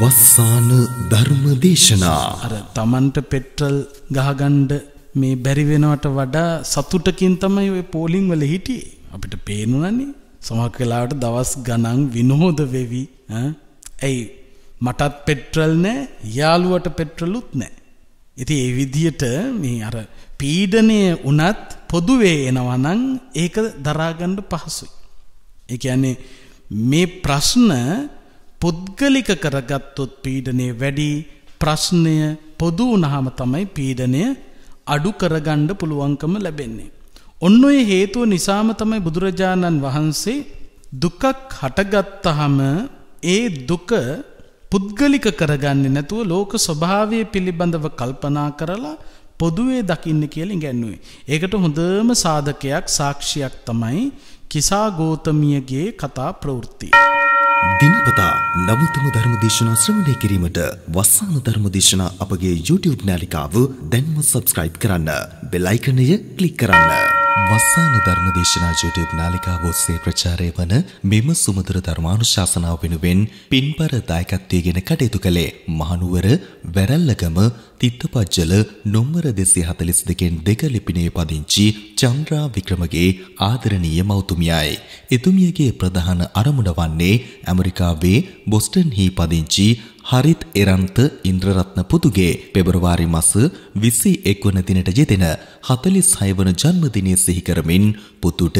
වස්සාන ධර්ම දේශනා අර තමන්ට පෙට්‍රල් ගහගණ්ඩ මේ බැරිවෙනවට වඩා සතුටකින් තමයි ඔය පෝලිං වල හිටියේ අපිට පේනුනන්නේ සමහර වෙලාවට දවස් ගණන් විනෝද වෙවි ඇයි මටත් පෙට්‍රල් නැහැ යාළුවට පෙට්‍රලුත් නැහැ ඉතින් ඒ විදියට මේ අර පීඩණය වුණත් පොදුවේ එනවා නම් ඒක දරාගන්න පහසුයි ඒ කියන්නේ මේ ප්‍රශ්න පුද්ගලික කරගත්තොත් පීඩනය වැඩි ප්‍රශ්නය පොදු වනහම තමයි පීඩනය අඩු කරගණ්ඩ පුළුවන්කම ලැබෙන්නේ. ඔන්න ඔය හේතුව නිසාම තමයි බුදුරජාණන් වහන්සේ දුකක් හටගත්තහම ඒ දුක පුද්ගලික කරගන්නේ නැතුව ලෝක ස්වභාවය පිළිබඳව කල්පනා කරලා පොදුවේ දකින්න කියල ගැන්නුවේ. ඒකට හොඳම සාධකයක් සාක්ෂියක් තමයි කිසා ගෝතමියගේ කතා ප්‍රවෘත්ති. දිනපතා නවතම ධර්මදේශනා ශ්‍රවණය කිරීමට වස්සාන ධර්මදේශනා අපගේ YouTube නාලිකාව දැන්ම සබස්ක්‍රයිබ් කරන්න. බෙලයිකනය කලික් කරන්න. වස්සාන ධර්මදේශනා YouTube නාලිකාව ඔස්සේ ප්‍රචාරය වන මෙම සුමధుර ධර්මානුශාසනාව වෙනුවෙන් පින්බර දායකත්වයේගෙන කටයුතු කළේ මහනුවර වැරල්ලගම තිත්තපජ්ජල නොම්බර 242 න් දෙක ලිපිණේ පදිංචි චන්ද්‍රා වික්‍රමගේ ආදරණීය මව්තුමියයි. එතුමියගේ ප්‍රධාන අරමුණ වන්නේ ඇමරිකාවේ බොස්ටන්හි පදිංචි හරිත් එරන්ත ඉන්ද්‍රරත්න පුතුගේ පෙබරවාරි මස 21 වන දිනට යෙදෙන 46 වන ජන්මදිනය සිහි කරමින් පුතුට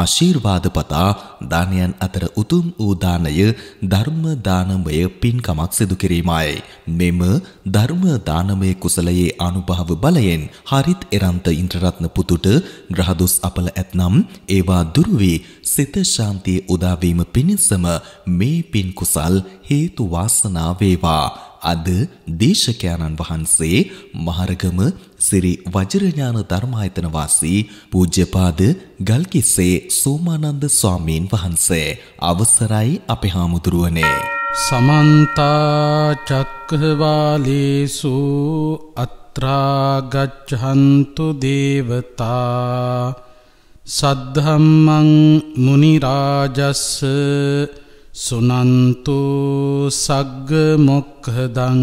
ආශිර්වාද පතා දානයන් අතර උතුම් වූ දානය ධර්ම දානමය පින්කමක් සිදු කිරීමයි. මෙම ධර්ම දානමය කුසලයේ අනුභව බලයෙන් හරිත් එරන්ත ඉන්ද්‍රරත්න පුතුට ග්‍රහදොස් අපල ඇතනම් ඒවා දුරු වී සිත ශාන්තිය උදා වීම පිණිසම මේ පින් කුසල් හේතු වාසනාවේ වේවා අද දේශකයන්න් වහන්සේ මහරගම සිරි වජිරඥාන ධර්මායතන වාසී පූජ්‍යපාද ගල්කිස්සේ සෝමානන්ද ස්වාමීන් වහන්සේ අවසරයි අපේ හාමුදුරුවනේ සමන්ත චක්කවාලේසු අත්‍රා ගච්ඡන්තු දේවතා සද්ධම්මං මුනි රාජස්ස සුනන්තු සග්ග මොක්හදං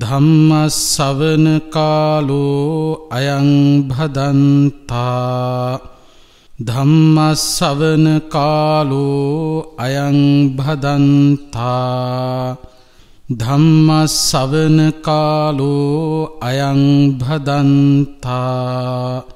ධම්ම සවන කාලෝ අයං භදන්තා ධම්ම සවන කාලෝ අයං භදන්තා ධම්ම සවන කාලෝ අයං භදන්තා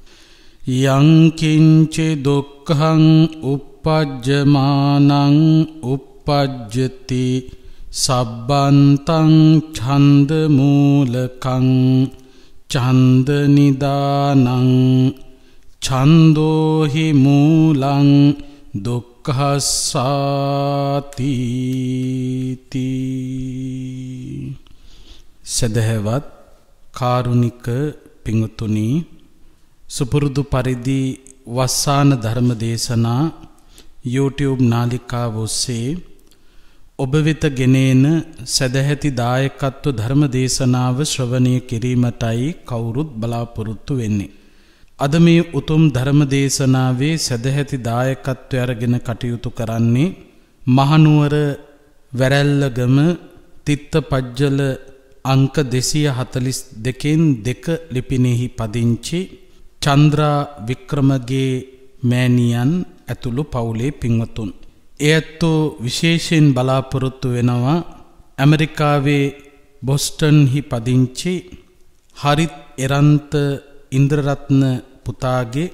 යංකින්චි දුක්හං උපපජ්ජමානං උපපජ්ජති සබ්බන්තං චන්දමූලකං චන්දනිදානං චන්දෝහි මූලං දුක්හස්සාතිති සැදැහැවත් කාරුණික පිඟුතුනී සුපුරුදු පරිදි වස්සාන ධර්ම දේශනා YouTube නාලිකාව ඔස්සේ ඔබ වෙත ගෙනේන සදැහැති දායකත්ව ධර්ම දේශනාව ශ්‍රවණය කිරීමටයි කවුරුත් බලාපොරොත්තු වෙන්නේ. අද මේ උතුම් ධර්ම දේශනාවේ සදැහැති දායකත්වය අරගෙන කටයුතු කරන්නේ මහනුවර වැරැල්ලගම තිත්තපජ්ජල අංක 242 දෙකෙන් දෙක ලිපිනෙහි පදිංචි චන්ද්‍රා වික්‍රමගේ මෑණියන් ඇතුළු පවුලේ පින්වතුන්. ඒ ඇත්තෝ විශේෂයෙන් බලාපොරොත්තු වෙනවා ඇමරිකාවේ බොස්ටන්හි පදිංචි හරිත් එරන්ත ඉන්ද්‍රරත්න පුතාගේ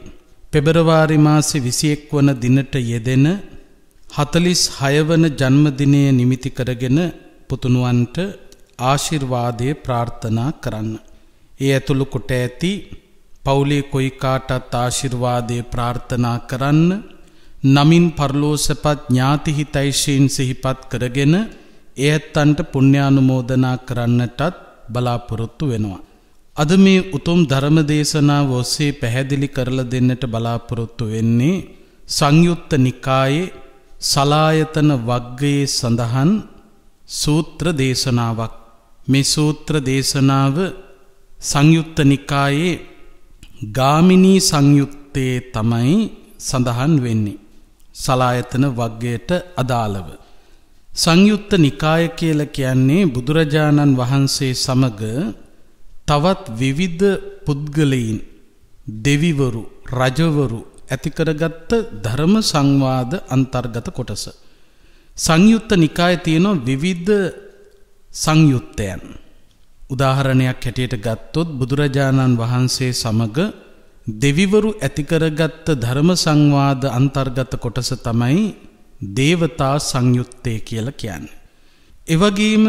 පෙබරවාරි මාසෙ 21 වන දිනට යෙදෙන 46 වන ජන්මදිනය නිමිති කරගෙන පුතුණුවන්ට ආශිර්වාදයේ ප්‍රාර්ථනා කරන්න. ඒ ඇතුළු කොට ඇති පවුලේ කොයි කාටත් ආශිර්වාදය ප්‍රාර්ථනා කරන්න නමින් පරලෝසපත් ඥාතිහිතයිශයෙන් සිහිපත් කරගෙන එඇත්තන්ට පුුණ්‍යානුමෝදනා කරන්නටත් බලාපොරොත්තු වෙනවා. අද මේ උතුම් ධර්මදේශනාව ඔස්සේ පැහැදිලි කරල දෙන්නට බලාපොරොත්තු වෙන්නේ සංයුත්ත නිකායේ සලායතන වග්ගයේ සඳහන් සූත්‍ර දේශනාවක්. මේ සූත්‍ර දේශනාව සංයුත්ත නිකායේ ගාමිණී සංයුත්තේ තමයි සඳහන් වෙන්නේ. සලායතන වග්ගයට අදාළව. සංයුත්ත නිකාය කියල කියන්නේ බුදුරජාණන් වහන්සේ සමග තවත් විවිධ පුද්ගලයින් දෙවිවරු රජවරු ඇතිකරගත්ත ධර්ම සංවාද අන්තර්ගත කොටස. සංයුත්ත නිකාය තියෙනවා විවිධ සංයුත්තයන්. උදාහරණයක් හැටියට ගත්තොත් බුදුරජාණන් වහන්සේ සමග දෙවිවරු ඇතිකරගත්ත ධර්ම සංවාද අන්තර්ගත කොටස තමයි දේවතා සංයුත්තය කියල කියන්න. එවගේම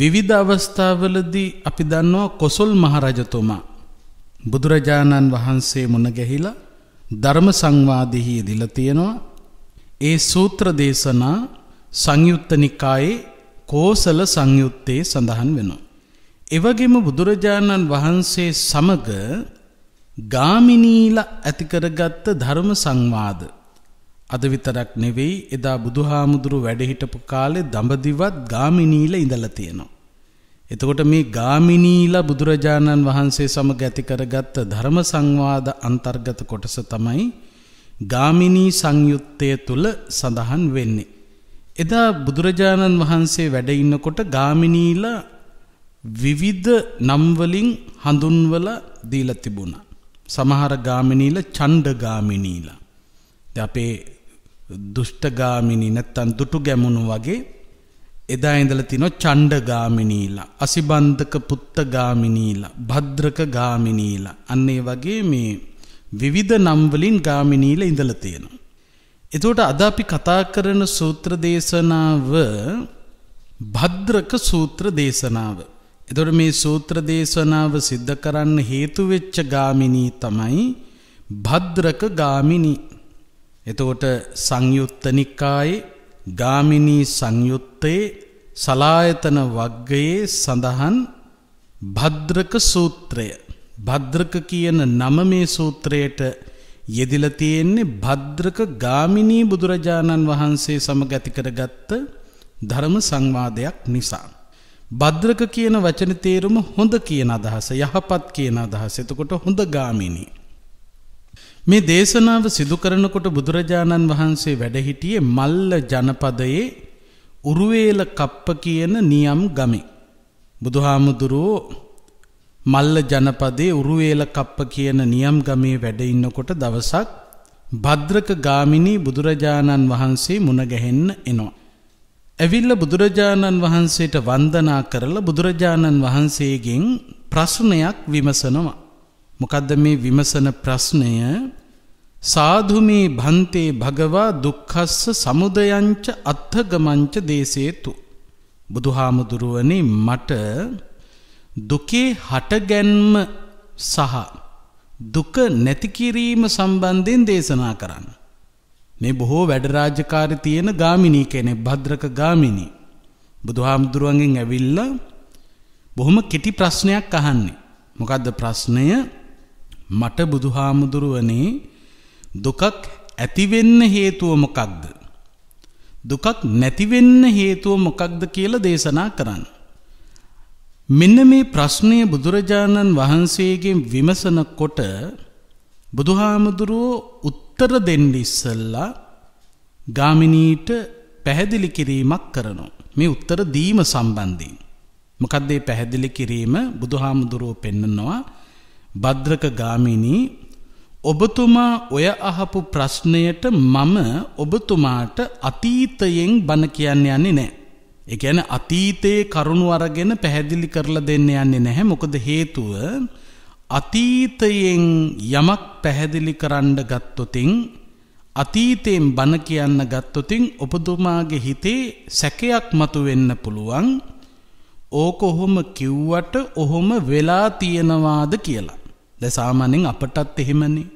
විවිධ අවස්ථාවලදී අපි දන්නවා කොසොල් මහරජතුමා බුදුරජාණන් වහන්සේ මුණගැහිලා ධර්ම සංවාදෙහි දිල තියෙනවා ඒ සූත්‍ර දේශනා සංයුත්ත නිකායේ කෝසල සංයුත්තේ සඳහන් වෙනවා. එවගේම බුදුරජාණන් වහන්සේ සමග ගාමිනීල ඇතිකරගත්ත ධර්ම සංවාද. අද විතරක් නෙවෙයි එදා බුදුහාමුදුරු වැඩහිටපු කාලෙ දඹදිවත් ගාමිනීල ඉඳල තියෙනවා. එතකොට මේ ගාමිනීල බුදුරජාණන් වහන්සේ සමග ඇතිකරගත්ත ධර්ම සංවාද අන්තර්ගත කොටස තමයි ගාමිනී සංයුත්තය තුළ සඳහන් වෙන්නේ. එදා බුදුරජාණන් වහන්සේ වැඩඉන්නකොට ගාමිනීලා විවිධ නම්වලින් හඳුන්වල දීල තිබුණ. සමහර ගාමිනීල චණ්ඩගාමිනීල. ද අපේ දුෘෂ්ටගාමිනී නැත්තන් දුටු ගැමුණු වගේ එදා ඉඳල තිනො චණ්ඩගාමිනීල අසිබන්ධක පුත්තගාමිනීල භද්‍රක ගාමිනීල අන්නේ වගේ මේ විවිධ නම්වලින් ගාමිනීල ඉඳල තියෙනවා. එතුවට අද අපි කතා කරන සූත්‍ර දේශනාව භද්‍රක සූත්‍ර දේශනාව එතොට මේ සූත්‍ර දේශනාව සිද්ධ කරන්න හේතුවෙච්ච ගාමිණී තමයි භද්‍රක ගාමිණී. එතෝට සංයුත්තනිකායි ගාමිණී සංයුත්තයේ සලායතන වග්ගයේ සඳහන් භද්‍රක සූත්‍රය. භද්‍රක කියන නම මේ සූත්‍රයට යෙදිල තියෙන්නේ භද්‍රක ගාමිණී බුදුරජාණන් වහන්සේ සමග ඇතිකරගත්ත ධර්ම සංවාදයක් නිසා. භද්‍රක කියන වචන තේරුම හොඳ කියන අදහස යහපත් කියන අදහස එතකොට හොඳ ගාමිණී. මේ දේශනාව සිදු කරනකොට බුදුරජාණන් වහන්සේ වැඩහිටියේ මල්ල ජනපදයේ උරුවේල කප්ප කියන නියම් ගමේ. බුදුහාමුදුරුවෝ මල්ල ජනපදේ උරුවේල කප්ප කියන නියම් ගමේ වැඩඉන්නකොට දවසක් භද්‍රක ගාමිණී බුදුරජාණන් වහන්සේ මුණගැහෙන්න එනවා. ඇවිල්ල බුදුරජාණන් වහන්සේට වන්දනා කරලා බුදුරජාණන් වහන්සේගෙන් ප්‍රශ්නයක් විමසනවා. මොකද්ද මේ විමසන ප්‍රශ්නය? සාධු මේ භන්තේ භගවා දුක්ඛස්ස සමුදයංච අත්ථගමංච දේසේතු. බුදුහාමුදුරුවනි මට දුකේ හටගැන්ම සහ දුක නැති කිරීම සම්බන්ධයෙන් දේශනා කරන්න. මේ බොහෝ වැඩරාජකාරි තියෙන ගාමිණී කෙනෙක් භද්‍රක ගාමිණී. බුදුහාමුදුරුවන්ගෙන් ඇවිල්ල බොහොම කෙටි ප්‍රශ්නයක් අහන්නේ. මොකක්ද ප්‍රශ්නය මට බුදුහාමුදුරුවනේ දුකක් ඇතිවෙන්න හේතුව මොකක්ද. දුකක් නැතිවෙන්න හේතුව මොකක්ද කියලා දේශනා කරන්න. මෙන්න මේ ප්‍රශ්නය බුදුරජාණන් වහන්සේගෙන් විමසනකොට බුදුහාමුදුරුවෝ උත් උත්තර දෙන්න ඉස්සල්ලා ගාමිනීට පැහැදිලි කිරීමක් කරනවා. මේ උත්තර දීම සම්බන්ධයෙන්. මොකද්දේ පැහැදිලි කිරීම බුදුහාමුදුරුව පෙන්නනවා භද්‍රක ගාමිණී ඔබතුමා ඔය අහපු ප්‍රශ්නයට මම ඔබතුමාට අතීතයෙන් බණ කියන්න යන්නේ නෑ. ඒ කියන්නේ අතීතයේ කරුණු අරගෙන පැහැදිලි කරලා දෙන්න යන්නේ නැහැ. මොකද හේතුව අතීතයෙන් යමක් පැහැදිලි කරන්න ගත්තොතින් අතීතයෙන් බණ කියන්න ගත්තොතින් ඔබතුමාගේ හිතේ සැකයක් මතු වෙන්න පුළුවන් ඕක ඔහොම කිව්වට ඔහොම වෙලා තියෙනවාද කියලා. ද සාමාන්‍යයෙන් අපටත් එහෙමනේ.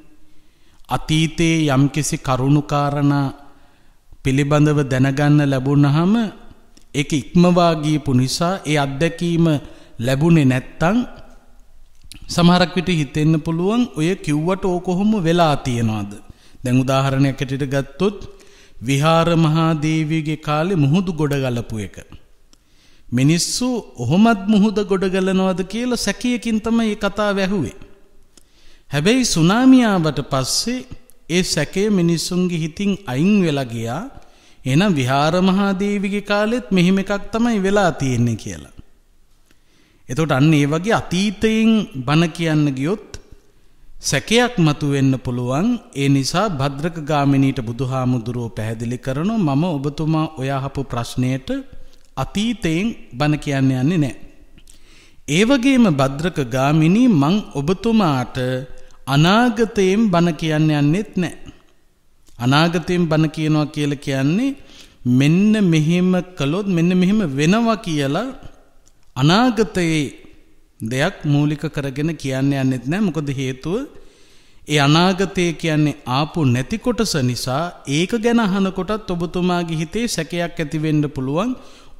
අතීතයේ යම්කිසි කරුණුකාරණා පිළිබඳව දැනගන්න ලැබුණහම ඒක ඉක්මවා ගියපු නිසා ඒ අත්දැකීම ලැබුණේ නැත්තම් සමහරක් විට හිතෙන්න පුළුවන් ඔය කිව්වට ඕකොහොම වෙලා තියෙනවාද. දැන් උදාහරණයක් ඇටිට ගත්තොත් විහාර මහාදේවියගේ කාලේ මුහුදු ගොඩගලපු එක. මිනිස්සු ඔහොමත් මුහුද ගොඩගලනවද කියලා සැකියකින් තමයි මේ කතාව ඇහුවේ. හැබැයි සුනාමිය ආවට පස්සේ ඒ සැකය මිනිස්සුන්ගේ හිතින් අයින් වෙලා ගියා. එහෙනම් විහාර මහාදේවියගේ කාලෙත් මෙහෙම එකක් තමයි වෙලා තියෙන්නේ කියලා. එතකොට අන්න ඒ වගේ අතීතයෙන් බන කියන්න ගියොත් සැකයක් මතුවෙන්න පුළුවන් ඒ නිසා භද්‍රක ගාමිනීට බුදුහාමුදුරුව පැහැදිලි කරනවා මම ඔබතුමා ඔය අහපු ප්‍රශ්නයට අතීතයෙන් බන කියන්න යන්නේ නැහැ. ඒ වගේම භද්‍රක ගාමිනී මං ඔබතුමාට අනාගතයෙන් බන කියන්න යන්නෙත් නැහැ. අනාගතයෙන් බන කියනවා කියලා කියන්නේ මෙන්න මෙහෙම කළොත් මෙන්න මෙහෙම වෙනවා කියලා අනාගතයේ දෙයක් මූලික කරගෙන කියන්න යන්නෙත් නෑ මොකද හේතුව ඒ අනාගතය කියන්නේ ආපු නැති කොටස නිසා ඒක ගැන අහනකොටත් ඔබතුමාගේ හිතේ සැකයක් ඇතිවෙන්න පුළුවන්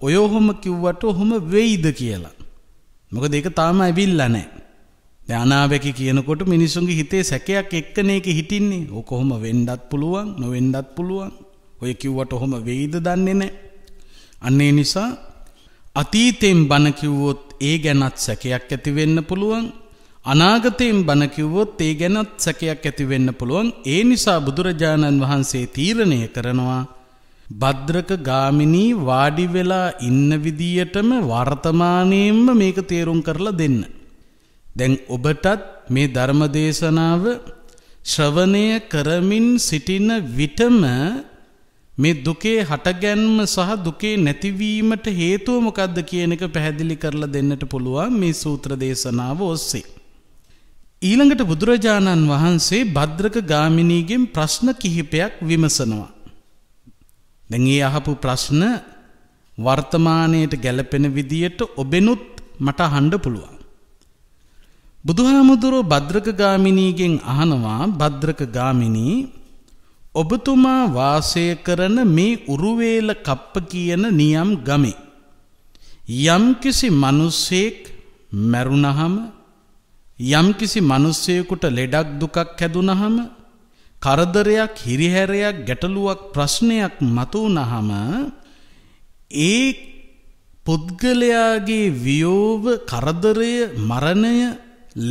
ඔය ඔහොම කිව්වට ඔහොම වෙයිද කියලා. මොකද ඒක තාම ඇවිල්ලා නෑ. දැන් අනාවැකි කියනකොට මිනිසුන්ගේ හිතේ සැකයක් එක්කනේ ඒක හිටින්නේ. ඕක කොහොම වෙන්නත් පුළුවන්, නොවෙන්නත් පුළුවන්. ඔය කිව්වට ඔහොම වෙයිද දන්නේ නෑ. අන්න ඒ නිසා අතීතයෙන් බණකිව්වොත් ඒ ගැනත් සැකයක් ඇතිවෙන්න පුළුවන් අනාගතයෙන් බණකිව්වොත් ඒ ගැනත් සැකයක් ඇතිවෙන්න පුළුවන් ඒ නිසා බුදුරජාණන් වහන්සේ තීරණය කරනවා භද්‍රක ගාමිණී වාඩි වෙලා ඉන්න විදියටම වර්තමානයෙන්ම මේක තේරුම් කරලා දෙන්න. දැන් ඔබටත් මේ ධර්මදේශනාව ශ්‍රවණය කරමින් සිටින විටම මේ දුකේ හටගැන්ම සහ දුකේ නැතිවීමට හේතුව මොකද්ද කියන එක පැහැදිලි කරලා දෙන්නට පුළුවන් මේ සූත්‍ර දේශනාව ඔස්සේ. ඊළඟට බුදුරජාණන් වහන්සේ භද්‍රක ගාමිණීගෙන් ප්‍රශ්න කිහිපයක් විමසනවා. දැන් ඒ අහපු ප්‍රශ්න වර්තමානයට ගැලපෙන විදියට ඔබෙනුත් මට අහන්න පුළුවන්. බුදුහාමුදුරුවෝ භද්‍රක ගාමිණීගෙන් අහනවා භද්‍රක ගාමිණී ඔබතුමා වාසය කරන මේ උරුවේල කප්ප කියන නියම් ගමේ. යම්කිසි මනුස්සයෙක් මැරුණහම යම්කිසි මනුස්සයෙකුට ලෙඩක් දුකක් හැදුනහම කරදරයක් හිරිහැරයක් ගැටලුවක් ප්‍රශ්නයක් මතුවනහම ඒ පුද්ගලයාගේ වියෝව කරදරය මරණය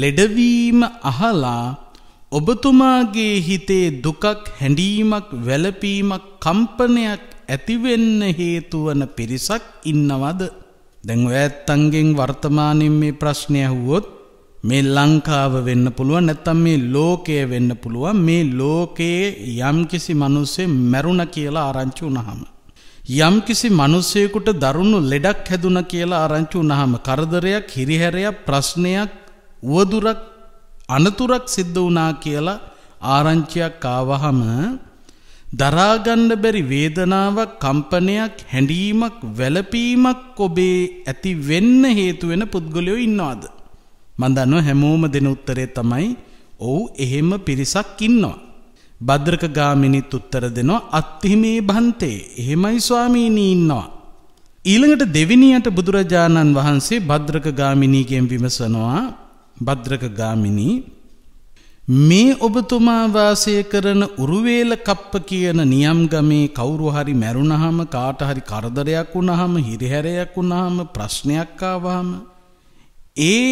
ලෙඩවීම අහලා ඔබතුමාගේ හිතේ දුකක් හැඬීමක් වැළපීමක් කම්පනයක් ඇතිවෙන්න හේතුවන පිරිසක් ඉන්නවද? දැන් ඔය ඇත්තන්ගෙන් වර්තමානයේ මේ ප්‍රශ්නය ඇහුවොත් මේ ලංකාව වෙන්න පුළුවන් නැත්තම් මේ ලෝකය වෙන්න පුළුවන් මේ ලෝකයේ යම්කිසි මිනිස්සෙ මැරුණ කියලා ආරංචි වුණාම යම්කිසි මිනිසෙකුට දරුණු ලෙඩක් හැදුණා කියලා ආරංචි වුණාම කරදරයක් හිරිහැරයක් ප්‍රශ්නයක් උවදුරක් අනතුරක් සිද්ධ වුණා කියලා ආරංචියක් ආවහම දරාගන්න බැරි වේදනාවක් කම්පනයක් හැඬීමක් වැළපීමක් ඔබේ ඇති වෙන්න හේතු වෙන පුද්ගලයෝ ඉන්නවද මන් දන්නවා හැමෝම දෙන උත්තරේ තමයි ඔව් එහෙම පිරිසක් ඉන්නවා භද්‍රක ගාමිනිත් උත්තර දෙනවා අත්තිමේ බන්තේ එහෙමයි ස්වාමීනි ඉන්නවා ඊළඟට දෙවිනියට බුදුරජාණන් වහන්සේ භද්‍රක ගාමිනීගෙන් විමසනවා භද්‍රක ගාමිණී මේ ඔබතුමා වාසය කරන උරුවේල කප්ප කියන නියම් ගමේ කවුරු හරි මැරුණහම කාට හරි කරදරයක් වුණහම හිරිහැරයක් වුණහම ප්‍රශ්නයක් ආවහම ඒ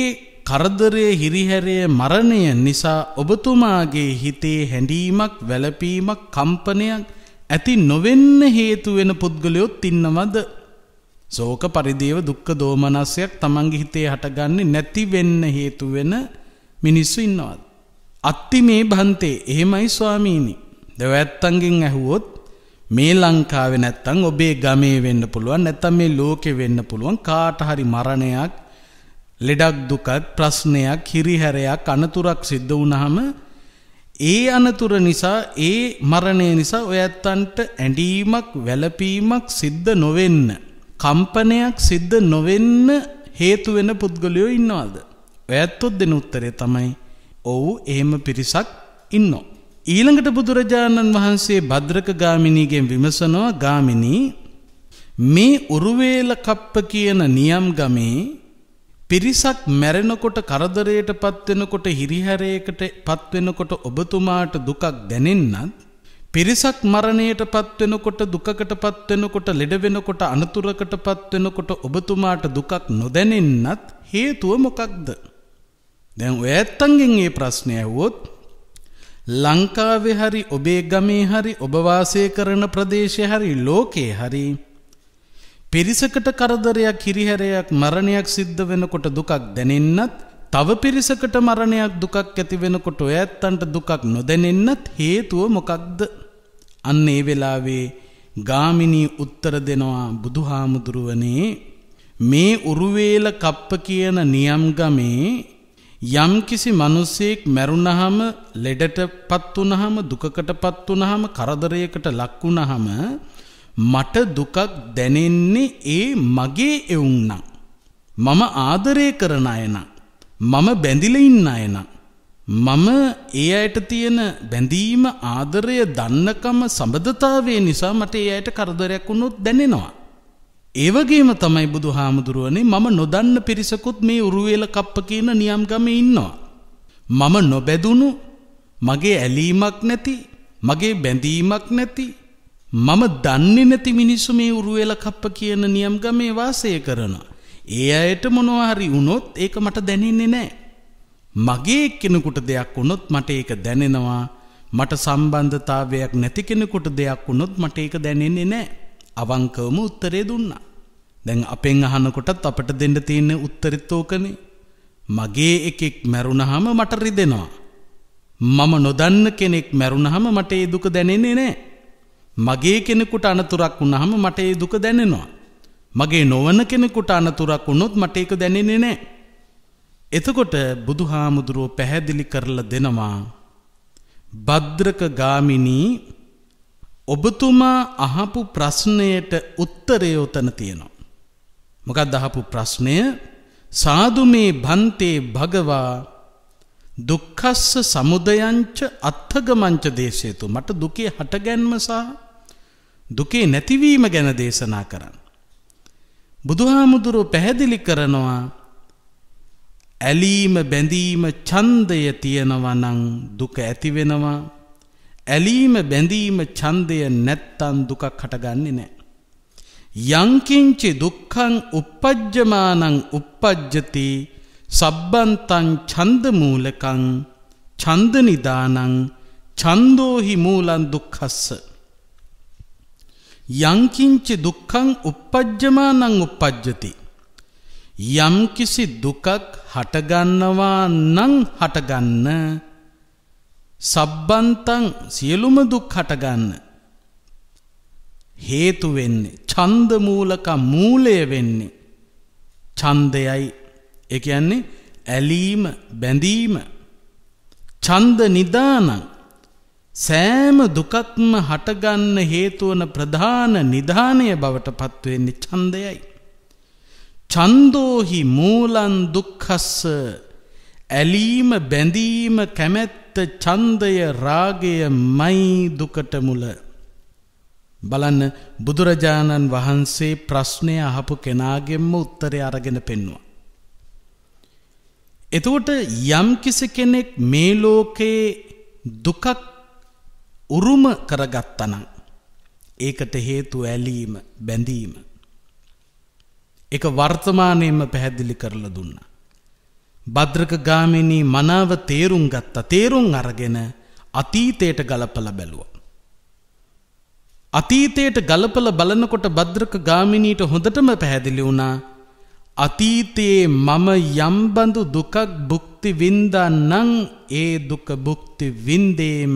කරදරයේ හිරිහැරයේ මරණය නිසා ඔබතුමාගේ හිතේ හැඬීමක් වැළපීමක් කම්පනයක් ඇති නොවෙන්න හේතු වෙන පුද්ගලයොත් ඉන්නවද සෝක පරිදේව දුක්ඛ දෝමනසයක් තමන්ගේ හිතේ හටගන්නේ නැති වෙන්න හේතු වෙන මිනිස්සු ඉන්නවද? අත්ති මේ භන්තේ එහෙමයි ස්වාමීනි. දෙවැත්තන්ගෙන් ඇහුවොත් මේ ලංකාවේ නැත්තම් ඔබේ ගමේ වෙන්න පුළුවන් නැත්තම් මේ ලෝකේ වෙන්න පුළුවන් කාට හරි මරණයක් ලෙඩක් දුකක් ප්‍රශ්නයක් හිරිහැරයක් අනතුරක් සිද්ධ වුනහම ඒ අනතුර නිසා ඒ මරණය නිසා ඔය ඇත්තන්ට ඇඬීමක් වැළපීමක් සිද්ධ නොවෙන්න කම්පනයක් සිද්ධ නොවෙන්න හේතු වෙන පුද්ගලයෝ ඉන්නවද? ඔයත්ොත් දෙන උත්තරේ තමයි ඔව් එහෙම පිරිසක් ඉන්නවා. ඊළඟට බුදුරජාණන් වහන්සේ භද්‍රක ගාමිනීගෙන් විමසනවා ගාමිනී මේ උරුවේල කප්ප කියන නියම් ගමේ පිරිසක් මැරෙනකොට කරදරයට පත්වෙනකොට හිරිහැරයකට පත්වෙනකොට ඔබතුමාට දුකක් දැනෙන්නත් පිරිසක් මරණයට පත්වෙනකොට දුකකට පත්වෙනකොට ලෙඩවෙනකොට අනතුරකට පත්වෙනකොට ඔබතුමාට දුකක් නොදැනෙන්නත් හේතුව මොකක්ද. දැන් ඔඇත්තන්ගෙන් ඒ ප්‍රශ්නය ඇවුවොත් ලංකාවෙ හරි ඔබේ ගමේ හරි ඔබවාසය කරන ප්‍රදේශය හරි ලෝකයේ හරි පිරිසකට කරදරයක් හිරිහැරයක් මරණයක් සිද්ධ වෙනකොට දුකක් දැනෙන්නත් තව පිරිසකට මරණයක් දුකක් ඇතිවෙනකොට ඔය ඇත්තන්ට දුකක් නොදැනෙන්නත් හේතුව මොකක්ද අන්න ඒ වෙලාවේ ගාමිණී උත්තර දෙනවා බුදුහාමුදුරුවනේ මේ උරුවේල කප්ප කියන නියම් ගමේ යම්කිසි මිනිසෙක් මැරුණහම ලෙඩටපත් වුණහම දුකකටපත් වුණහම කරදරයකට ලක් වුණහම මට දුකක් දැනෙන්නේ ඒ මගේ එවුන්නම් මම ආදරය කරන අය නම් මම බැඳිලා ඉන්න අය නම් මම ඒ අයට තියෙන බැඳීම ආදරය දන්නකම සබඳතාවය නිසා මට ඒ අයට කරදරයක් වුණොත් දැනෙනවා. ඒ වගේම තමයි බුදුහාමුදුරුවනේ මම නොදන්න පිරිසකුත් මේ උරුවේල කප්ප කියන නියම් ගමේ ඉන්නවා. මම නොබැදුණු මගේ ඇලීමක් නැති මගේ බැඳීමක් නැති මම දන්නේ නැති මිනිස්සු මේ උරුවේල කප්ප කියන නියම් ගමේ වාසය කරනවා. ඒ අයට මොනවා හරි වුණොත් ඒක මට දැනෙන්නේ නැහැ. මගේ කෙනෙකුට දෙයක් වුණොත් මට ඒක දැනෙනවා. මට සම්බන්ධතාවයක් නැති කෙනෙකුට දෙයක් වුණොත් මට ඒක දැනෙන්නේ නැහැ. අවංකවම උත්තරේ දුන්නා. දැන් අපෙන් අහනකොටත් අපට දෙන්න තියෙන උත්තරිත් ඕකනේ. මගේ එකෙක් මැරුණාම මට රිදෙනවා. මම නොදන්න කෙනෙක් මැරුණාම මට ඒ දුක දැනෙන්නේ නැහැ. මගේ කෙනෙකුට අනතුරක් වුණාම මට ඒ දුක දැනෙනවා. මගේ නොවන කෙනෙකුට අනතුරක් වුණොත් මට ඒක දැනෙන්නේ නෑ. එතකොට බුදුහාමුදුරුව පැහැදිලි කරලා දෙනවා. භද්‍රක ගාමිණී ඔබතුමා අහපු ප්‍රශ්නයට උත්තරය උතන තියෙනවා. මොකක් දහපු ප්‍රශ්නය සාදු මේ භන්තේ භගවා දුක්කස්ස සමුදයංච අත්ථගමංච දේශේතු මට දුකේ හටගැන්ම සහ දුකේ නැතිවීම ගැන දේශනා කරන්න. බුදුහාමුදුරුව පැහැදිලි කරනවා ඇලීම බැඳීම ඡන්දය තියෙනවනං දුක ඇතිවෙනවා ඇලීම බැඳීම ඡන්දය නැත්තන් දුකක් හටගන්නේ නෑ. යංකින්චි දුක්ඛං uppajjamanan uppajjati සබ්බන්තං ඡන්ද මූලකං ඡන්ද නිදානං ඡන්தோහි මූලං දුක්ඛස්ස යංකින්ච දුක්ඛං uppajjamanan uppajjati යම්කිසි දුකක් හටගන්නවා නම් හටගන්න සබ්බන්තං සියලුම දුක් හටගන්න හේතු වෙන්නේ ඡන්ද මූලක මූලය වෙන්නේ ඡන්දයයි ඒ කියන්නේ ඇලීම බැඳීම ඡන්ද නිදානං සෑම දුකක්ම හටගන්න හේතුවන ප්‍රධාන නිධානය බවට පත්වවෙන්නේ ඡන්දයයි. ඡන්தோහි මූලං දුක්ඛස්ස ඇලීම බැඳීම කැමැත්ත ඡන්දය රාගයමයි දුකට මුල. බලන්න බුදුරජාණන් වහන්සේ ප්‍රශ්නය අහපු කෙනාගෙන්ම උත්තරය අරගෙන පෙන්වුවා. එතකොට යම්කිසි කෙනෙක් මේ ලෝකයේ දුකක් උරුම කරගත්තනං ඒකට හේතු ඇලීම බැඳීම එක වර්තමානයෙන්ම පැහැදිලි කරලා දුන්න. භද්‍රක ගාමිණී මනාව තේරුම් ගත්ත තේරුම් අරගෙන අතීතයට ගලපල බැලුව. අතීතයට ගලපල බලනකොට භද්‍රක ගාමිණීට හොඳටම පැහැදිලි වුණා අතීතයේ මම යම්බඳු දුකක් බුක්ති වින්දා නං ඒ දුක බුක්ති වින්දේම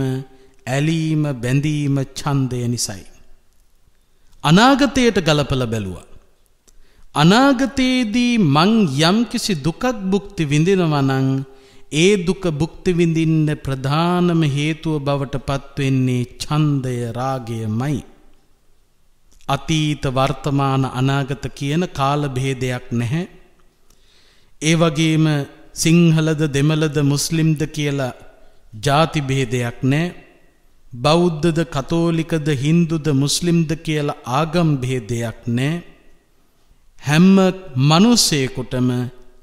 ඇලීම බැඳීම ඡන්දය නිසයි. අනාගතයට ගලපල බැලුවා. අනාගතයේදී මං යම්කිසි දුකක් භුක්ති විඳිනවා නම් ඒ දුක භුක්ති විඳින්න ප්‍රධානම හේතුව බවට පත්වෙන්නේ ඡන්දය රාගයමයි. අතීත වර්තමාන අනාගත කියන කාල භේදයක් නැහැ. ඒ වගේම සිංහලද දෙමළද මුස්ලිම්ද කියලා ಜಾති භේදයක් නැහැ. බෞද්ධද කතෝලිකද හින්දුද මුස්ලිම්ද කියල ආගම් භේදයක් නෑ හැම්ම මනුස්සයකුටම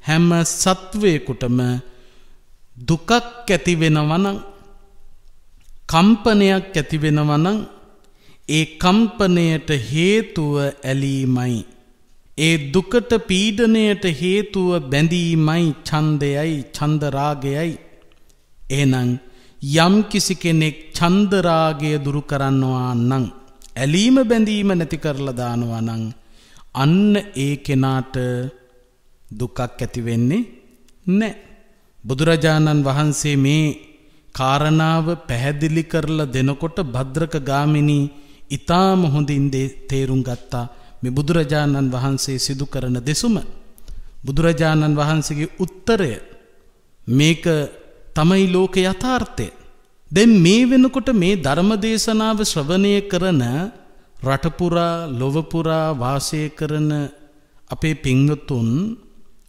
හැම සත්වයකුටම දුකක් ඇතිවෙනවනං කම්පනයක් ඇතිවෙනවනං ඒ කම්පනයට හේතුව ඇලීමයි. ඒ දුකට පීඩනයට හේතුව බැඳීමයි චන්දයයි චන්දරාගයයි එනං යම්කිසි කෙනෙක් චන්දරාගය දුරු කරන්නවා නං. ඇලීම බැඳීම නැති කරලදානවා නං. අන්න ඒ කෙනාට දුකක් ඇතිවෙන්නේ නෑ. බුදුරජාණන් වහන්සේ මේ කාරණාව පැහැදිලි කරල දෙනකොට භද්‍රක ගාමිණී ඉතාම හොඳින්දේ තේරුම් ගත්තා මේ බුදුරජාණන් වහන්සේ සිදු කරන දෙසුම. බුදුරජාණන් වහන්සේගේ උත්තරය මේක තමයි ලෝක යථාර්ථය. දැන් මේ වෙනකොට මේ ධර්මදේශනාව ශ්‍රවණය කරන රටපුරා ලොවපුරා වාසය කරන අපේ පිංවතුන්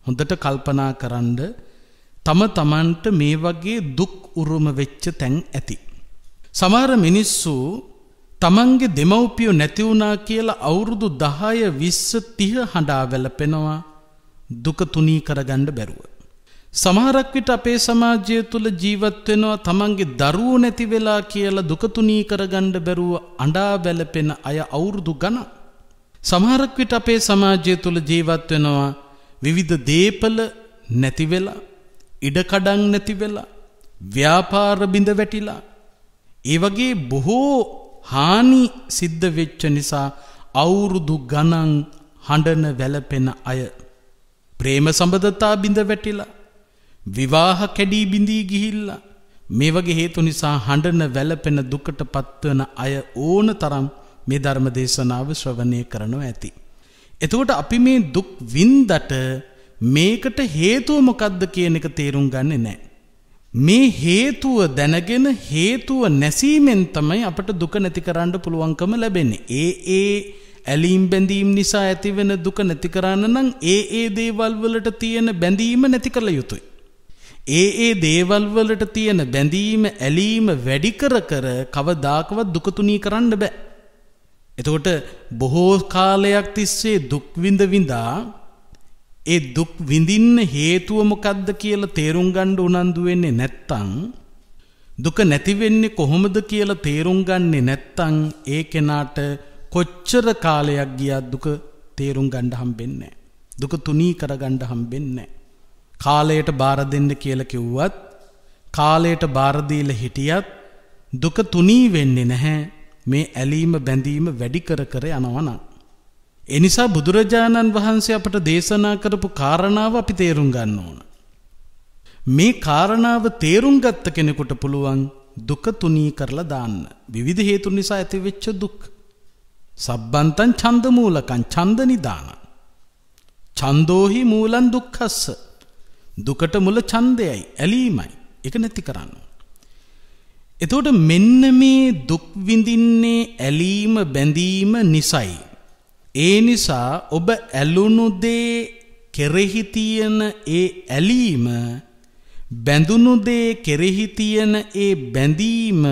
හොඳට කල්පනා කරන්න තම තමන්ට මේ වගේ දුක් උරුම වෙච්ච තැන් ඇති. සමහර මිනිස්සු තමන්ගේ දෙමව්පියෝ නැති වුණා කියලා අවුරුදු 10 20 30 හඬා වැළපෙනවා දුක තුනී කරගන්න බැරුව. සමහරක් විට අපේ සමාජය තුල ජීවත් වෙනවා තමන්ගේ දරුවෝ නැති වෙලා කියලා දුකතුනී කරගන්න බැරුව අඬා වැළපෙන අය අවුරුදු ගණන්. සමහරක් විට අපේ සමාජය තුල ජීවත් වෙනවා විවිධ දේපල නැති වෙලා, ඉඩකඩම් නැති වෙලා, ව්‍යාපාර බිඳ වැටිලා. ඒ වගේ බොහෝ හානි සිද්ධ වෙච්ච නිසා අවුරුදු ගණන් හඬන වැළපෙන අය. ප්‍රේම සම්බන්ධතා බිඳ වැටිලා විවාහ කැඩී බිඳී ගිහිල්ලා මේ වගේ හේතු නිසා හඬන වැළපෙන දුකට පත්වන අය ඕන තරම් මේ ධර්ම දේශනාව ශ්‍රවණය කරනවා ඇති. එතකොට අපි මේ දුක් වින්දට මේකට හේතුව මොකද්ද කියන එක තේරුම් ගන්නෙ නැහැ. මේ හේතුව දැනගෙන හේතුව නැසීමෙන් තමයි අපට දුක නැති කරන්න පුළුවන්කම ලැබෙන්නේ. ඒ ඒ ඇලීම් බැඳීම් නිසා ඇතිවෙන දුක නැති කරන්න නම් ඒ ඒ දේවල් වලට තියෙන බැඳීම නැති කළ යුතුයි. ඒ ඒ දේවල් වලට තියෙන බැඳීම ඇලීම වැඩි කර කර කවදාකවත් දුක තුනී කරන්න බෑ. එතකොට බොහෝ කාලයක් තිස්සේ දුක් විඳ විඳා ඒ දුක් විඳින්න හේතුව මොකද්ද කියලා තේරුම් ගන්න උනන්දු වෙන්නේ නැත්තම් දුක නැති වෙන්නේ කොහොමද කියලා තේරුම් ගන්නේ නැත්තම් ඒ කෙනාට කොච්චර කාලයක් ගියා දුක තේරුම් ගන්න හම්බෙන්නේ නැහැ. දුක තුනී කරගන්න හම්බෙන්නේ නැහැ. කාලයට බාර දෙන්න කියලා කිව්වත් කාලයට බාර දීලා හිටියත් දුක තුනී වෙන්නේ නැහැ මේ ඇලීම බැඳීම වැඩි කර කර යනවා නම්. ඒ නිසා බුදුරජාණන් වහන්සේ අපට දේශනා කරපු කාරණාව අපි තේරුම් ගන්න ඕන. මේ කාරණාව තේරුම් ගත්ත කෙනෙකුට පුළුවන් දුක තුනී කරලා දාන්න. විවිධ හේතු නිසා ඇතිවෙච්ච දුක්. සබ්බන්තං ඡන්ද මූලකං ඡන්ද නිදාන. ඡන්தோහි මූලං දුක්ඛස්ස දුකට මුල ඡන්දයයි ඇලීමයි ඒක නැති කරන්න. එතකොට මෙන්න මේ දුක් විඳින්නේ ඇලීම බැඳීම නිසයි. ඒ නිසා ඔබ ඇලුණු දේ කෙරෙහි තියෙන ඒ ඇලීම බැඳුණු දේ කෙරෙහි තියෙන ඒ බැඳීම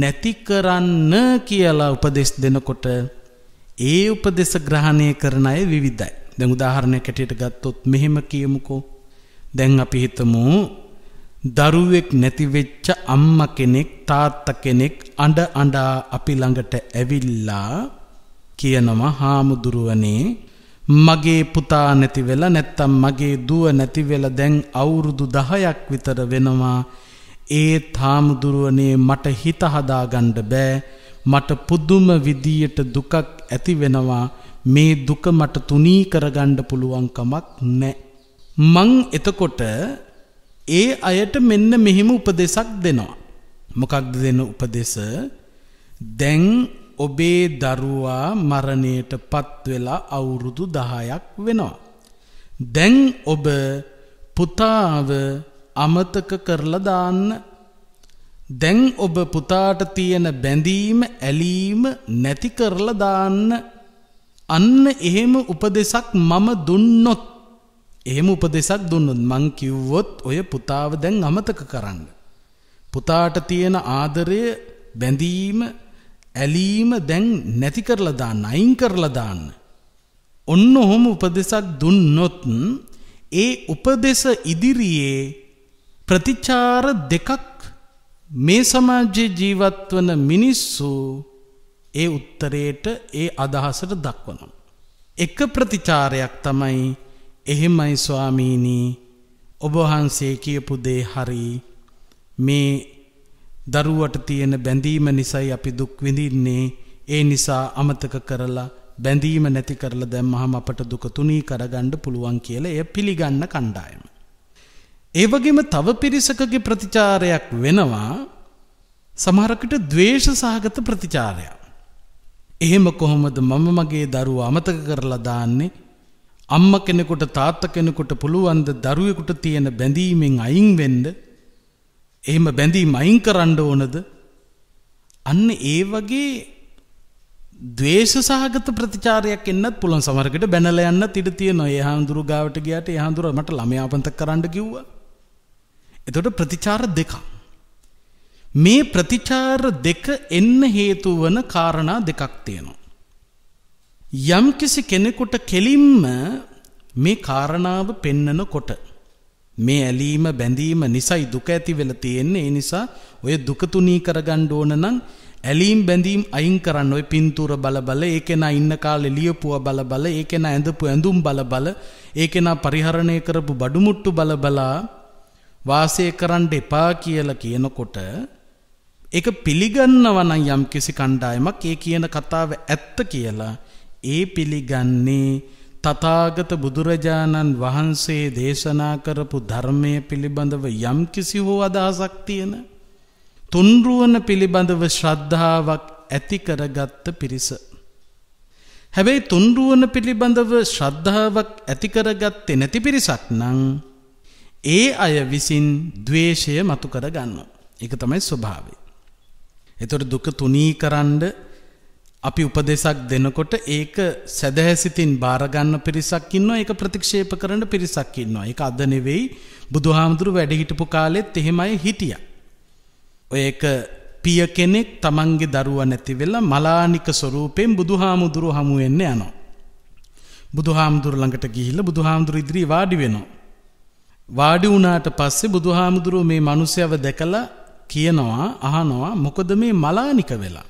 නැති කරන්න කියලා උපදෙස් දෙනකොට ඒ උපදෙස ග්‍රහණය කරන අය විවිධයි. දැන් උදාහරණයක් ඇටියට ගත්තොත් මෙහෙම කියමුකෝ දැන් අපි හිතමු දරුවෙක් නැතිවෙච්ච අම්ම කෙනෙක් තාත්ත කෙනෙක් අඩ අඩා අපි ළඟට ඇවිල්ලා කියනවා හාමුදුරුවනේ මගේ පුතා නැතිවෙලා නැත්තම් මගේ දුව නැතිවෙලා දැන් අවුරුදු දහයක් විතර වෙනවා ඒ තාමුදුරුවනේ මට හිත හදාගණ්ඩ බෑ මට පුදුම විදියට දුකක් ඇති වෙනවා මේ දුක මට තුනී කරගණ්ඩ පුළුවන්කමක් නෑ මං එතකොට ඒ අයට මෙන්න මෙහෙම උපදෙසක් දෙනවා. මොකක්ද දෙන උපදෙස දැන් ඔබේ දරුවා මරණයට පත්වෙලා අවුරුදු දහයක් වෙනවා. දැන් ඔබ පුතාව අමතක කරලා දාන්න දැන් ඔබ පුතාට තියෙන බැඳීම ඇලීම නැති කරලා දාන්න අන්න එහෙම උපදෙසක් මම දුන්නොත් එහෙම උපදෙසක් දුන්නොත් මං කිව්වොත් ඔය පුතාව දැන් අමතක කරන්න. පුතාට තියෙන ආදරය බැඳීම ඇලීම දැන් නැති කරලා දාන්න අයින් කරලා දාන්න. ඔන්න ඔහොම උපදෙසක් දුන්නොත් ඒ උපදෙස ඉදිරියේ ප්‍රතිචාර දෙකක් මේ සමාජයේ ජීවත් වන මිනිස්සු ඒ උත්තරයට ඒ අදහසට දක්වනවා. එක ප්‍රතිචාරයක් තමයි එහෙමයි ස්වාමීනී ඔබහන්සේ කියපු දේ හරි මේ දරුවට තියෙන බැඳීම නිසයි අපි දුක් විඳින්නේ ඒ නිසා අමතක කරලා බැඳීම නැති කරලා දැම්මහම අපට දුක තුනී කරගන්න පුළුවන් කියලා එය පිළිගන්න කණ්ඩායම. ඒ වගේම තව පිරිසකගේ ප්‍රතිචාරයක් වෙනවා සමහරකට ද්වේෂ සහගත ප්‍රතිචාරයක්. එහෙම කොහොමද මම මගේ දරුවා අමතක කරලා දාන්නේ අම්ම කෙනෙකුට තාත්ත කෙනෙකුට පුළුවන්ද දරුවෙකුට තියෙන බැඳීමෙන් අයින් වෙන්න එහෙම බැඳීම් අයින් කරන්න ඕනද අන්න ඒ වගේ ද්වේෂ සහගත ප්‍රතිචාරයක් එන්නත් පුළුවන් සමහරකට බැනලා යන්න ඉඩ තියෙනවා ඒ හාමුදුරු ගාවට ගියාට ඒ හාමුදුරුවා මට ළමයාපන්ත කරන්න කිව්වා එතකොට ප්‍රතිචාර දෙකක් මේ ප්‍රතිචාර දෙක එන්න හේතු වන කාරණා දෙකක් තියෙනවා යම්කිසි කෙනෙකුට කෙලින්ම මේ කාරණාව පෙන්නනකොට මේ ඇලීම බැඳීම නිසයි දුක ඇති වෙලා තියෙන්නේ ඒ නිසා ඔය දුක තුනී කරගන්න ඕන නම් ඇලීම් බැඳීම් අයින් කරන්න ඔය පින්තූර බල බල ඒකේන ඉන්න කාලේ ලියපුවා බල බල ඒකේන ඇඳපු ඇඳුම් බල බල ඒකේන පරිහරණය කරපු බඩු මුට්ටු බල බලා වාසය කරන්න එපා කියලා කියනකොට ඒක පිළිගන්නවා නම් යම්කිසි කණ්ඩායමක් ඒ කියන කතාව ඇත්ත කියලා ඒ පිළිගන්නේ තථාගත බුදුරජාණන් වහන්සේ දේශනා කරපු ධර්මය පිළිබඳව යම්කිසි හෝ අදහසක් තියෙන තුන්රුවන පිළිබඳව ශ්‍රද්ධාවක් ඇති කරගත්ත පිරිස. හැබැයි තුන්රුවන පිළිබඳව ශ්‍රද්ධාවක් ඇති කරගත්තේ නැති පිරිසක් නම් ඒ අය විසින් ද්වේෂය මතු කරගන්න. එක තමයි ස්වභාවේ. එතොට දුක තුනී කරන්ඩ අපි උපදෙසක් දෙනකොට ඒක සැදැහැසිතින් භාරගන්න පිරිසක් ඉන්නවා ඒක ප්‍රතික්ෂේප කරන්න පිරිසක් ඉන්නවා. ඒක අද නෙවෙයි බුදුහාමුදුරු වැඩ හිටපු කාලෙත් එහෙමයි හිටියා. ඔය ඒක පිය කෙනෙක් තමන්ගේ දරුවා නැති වෙලා මලානික ස්වරූපයෙන් බුදුහාමුදුරු හමු වෙන්න යනවා. බුදුහාමුදුරු ළඟට ගිහිල්ලා බුදුහාමුදුරු ඉදිරියේ වාඩි වෙනවා. වාඩි වුණාට පස්සේ බුදුහාමුදුරු මේ මිනිස්යව දැකලා කියනවා අහනවා මොකද මේ මලානික වෙලා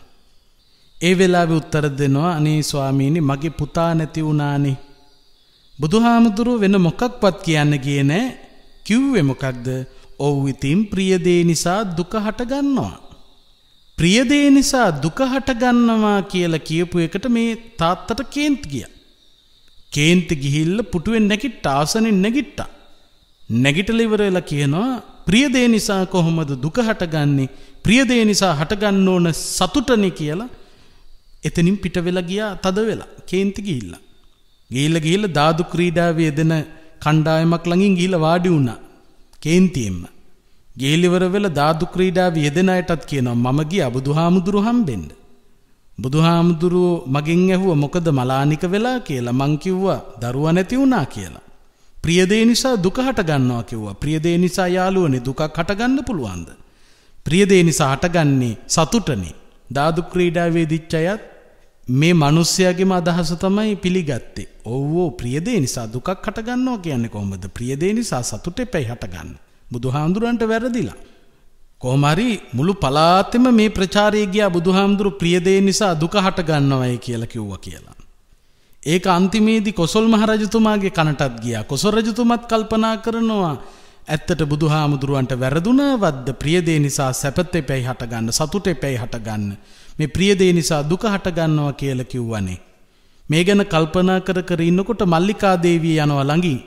ඒ වෙලාවෙ උත්තර දෙනවා අනේ ස්වාමීනි මගේ පුතා නැති වුණානේ. බුදුහාමුදුරුව වෙන මොකක්වත් කියන්න ගියේ නෑ. කිව්වේ මොකක්ද? ඔව් ඉතින් ප්‍රිය දේ නිසා දුක හටගන්නවා. ප්‍රිය දේ නිසා දුක හටගන්නවා කියලා කියපු එකට මේ තාත්තට කේන්ති ගියා. කේන්ති ගිහිල්ලා පුටුවෙන් නැගිට්ටා ආසනෙන් නැගිට්ටා. නැගිටලා ඉවර වෙලා කියනවා ප්‍රිය දේ නිසා කොහොමද දුක හටගන්නේ? ප්‍රිය දේ නිසා හටගන්න ඕන සතුටනේ කියලා එතනින් පිට වෙලා ගියා තද වෙලා කේන්ති ගිහිල්ලා. ගිහිල්ලා ගිහිල්ලා දාදු ක්‍රීඩාවේ යෙදෙන කණ්ඩායමක් ළඟින් ගිහිල්ලා වාඩි වුණා. කේන්තියෙන්ම. ගිහිලිවර වෙලා දාදු ක්‍රීඩාවේ යෙදෙන අයටත් කියනවා මම ගියා බුදුහාමුදුරු හම්බෙන්න. බුදුහාමුදුරුව මගෙන් ඇහුව මොකද මලානික වෙලා කියලා මං කිව්වා දරුවා නැති වුණා කියලා. ප්‍රියදේ නිසා දුක හට ගන්නවා කිව්වා. ප්‍රියදේ නිසා යාළුවනේ දුකක් හට ගන්න පුළුවන්ද? ප්‍රියදේ නිසා හටගන්නේ සතුටනේ. ධාදු ක්‍රීඩාවේ දිච්ච අයත් මේ මිනිස්යාගේම අදහස තමයි පිළිගත්තේ. ඔව්වෝ ප්‍රියදේ නිසා දුකක් හටගන්නවා කියන්නේ කොහොමද? ප්‍රියදේ නිසා සතුට එපැයි හටගන්න. බුදුහාමුදුරන්ට වැරදිලා. කොහොම හරි මුළු පලාතෙම මේ ප්‍රචාරය ගියා බුදුහාමුදුරු ප්‍රියදේ නිසා දුක හටගන්නවයි කියලා කිව්වා කියලා. ඒක අන්තිමේදී කොසල් මහරජතුමාගේ කනටත් ගියා. කොසල් රජතුමත් කල්පනා කරනවා ඇත්තට බුදුහාමුදුරුවන්ට වැරදුනාවද්ද ප්‍රියදේ නිසා සැපත්තේ පැයි හටගන්න සතුටේ පැයි හටගන්න. මේ ප්‍රියදේ නිසා දුක හටගන්නවා කියල කිව්වනේ. මේ ගැන කල්පනා කර කර ඉන්නකොට මල්ලිකාදේවී යනවා ළඟී.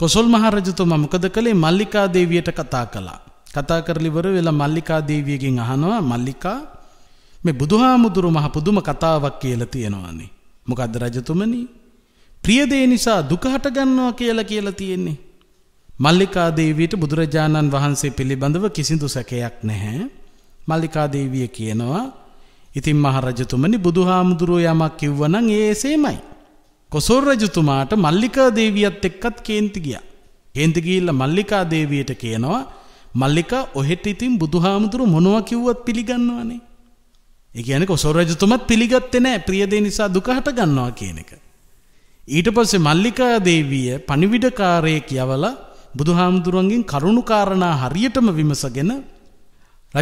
කොසොල් මහරජතුම මොකද කළේ මල්ලිකාදේවියට කතා කලා. කතා කරලිවර වෙලා මල්ලිකාදේවියගෙන් අහනවා මල්ලිකා මේ බුදුහාමුදුරු මහ පුදුම කතාවක් කියල තියෙනවානේ. මොකද රජතුමනි ප්‍රියදේ නිසා දුකහට ගන්නවා කියලා කියලා තියෙන්නේ. මල්ලිකාදේවීට බුදුරජාණන් වහන්සේ පිළිබඳව කිසිදු සැකයක් නැහැ. මල්ලිකාදේවිය කියනවා ඉතින් මහරජතුමනි බුදුහාමුදුරුව යමක් කිව්වනම් ඒසේමයි. කොසොල් රජතුමාට මල්ලිකාදේවියත් එක්කත් කේන්ති ගියා. කේන්ති ගිහිල්ලා මල්ලිකාදේවියට කියනවා මල්ලිකා ඔහෙට ඉතින් බුදුහාමුදුරු මොනවා කිව්වත් පිළිගන්නවනේ. ඒ කියන්නේ කොසොල් රජතුමත් පිළිගත්තේ නැහැ ප්‍රියදේ නිසා දුක හට ගන්නවා කියන එක. ඊට පස්සේ මල්ලිකා දේවිය පණිවිඩකාරයෙක් යවලා බුදුහාමුදුරුවන්ගෙන් කරුණුකාරණා හරියටම විමසගෙන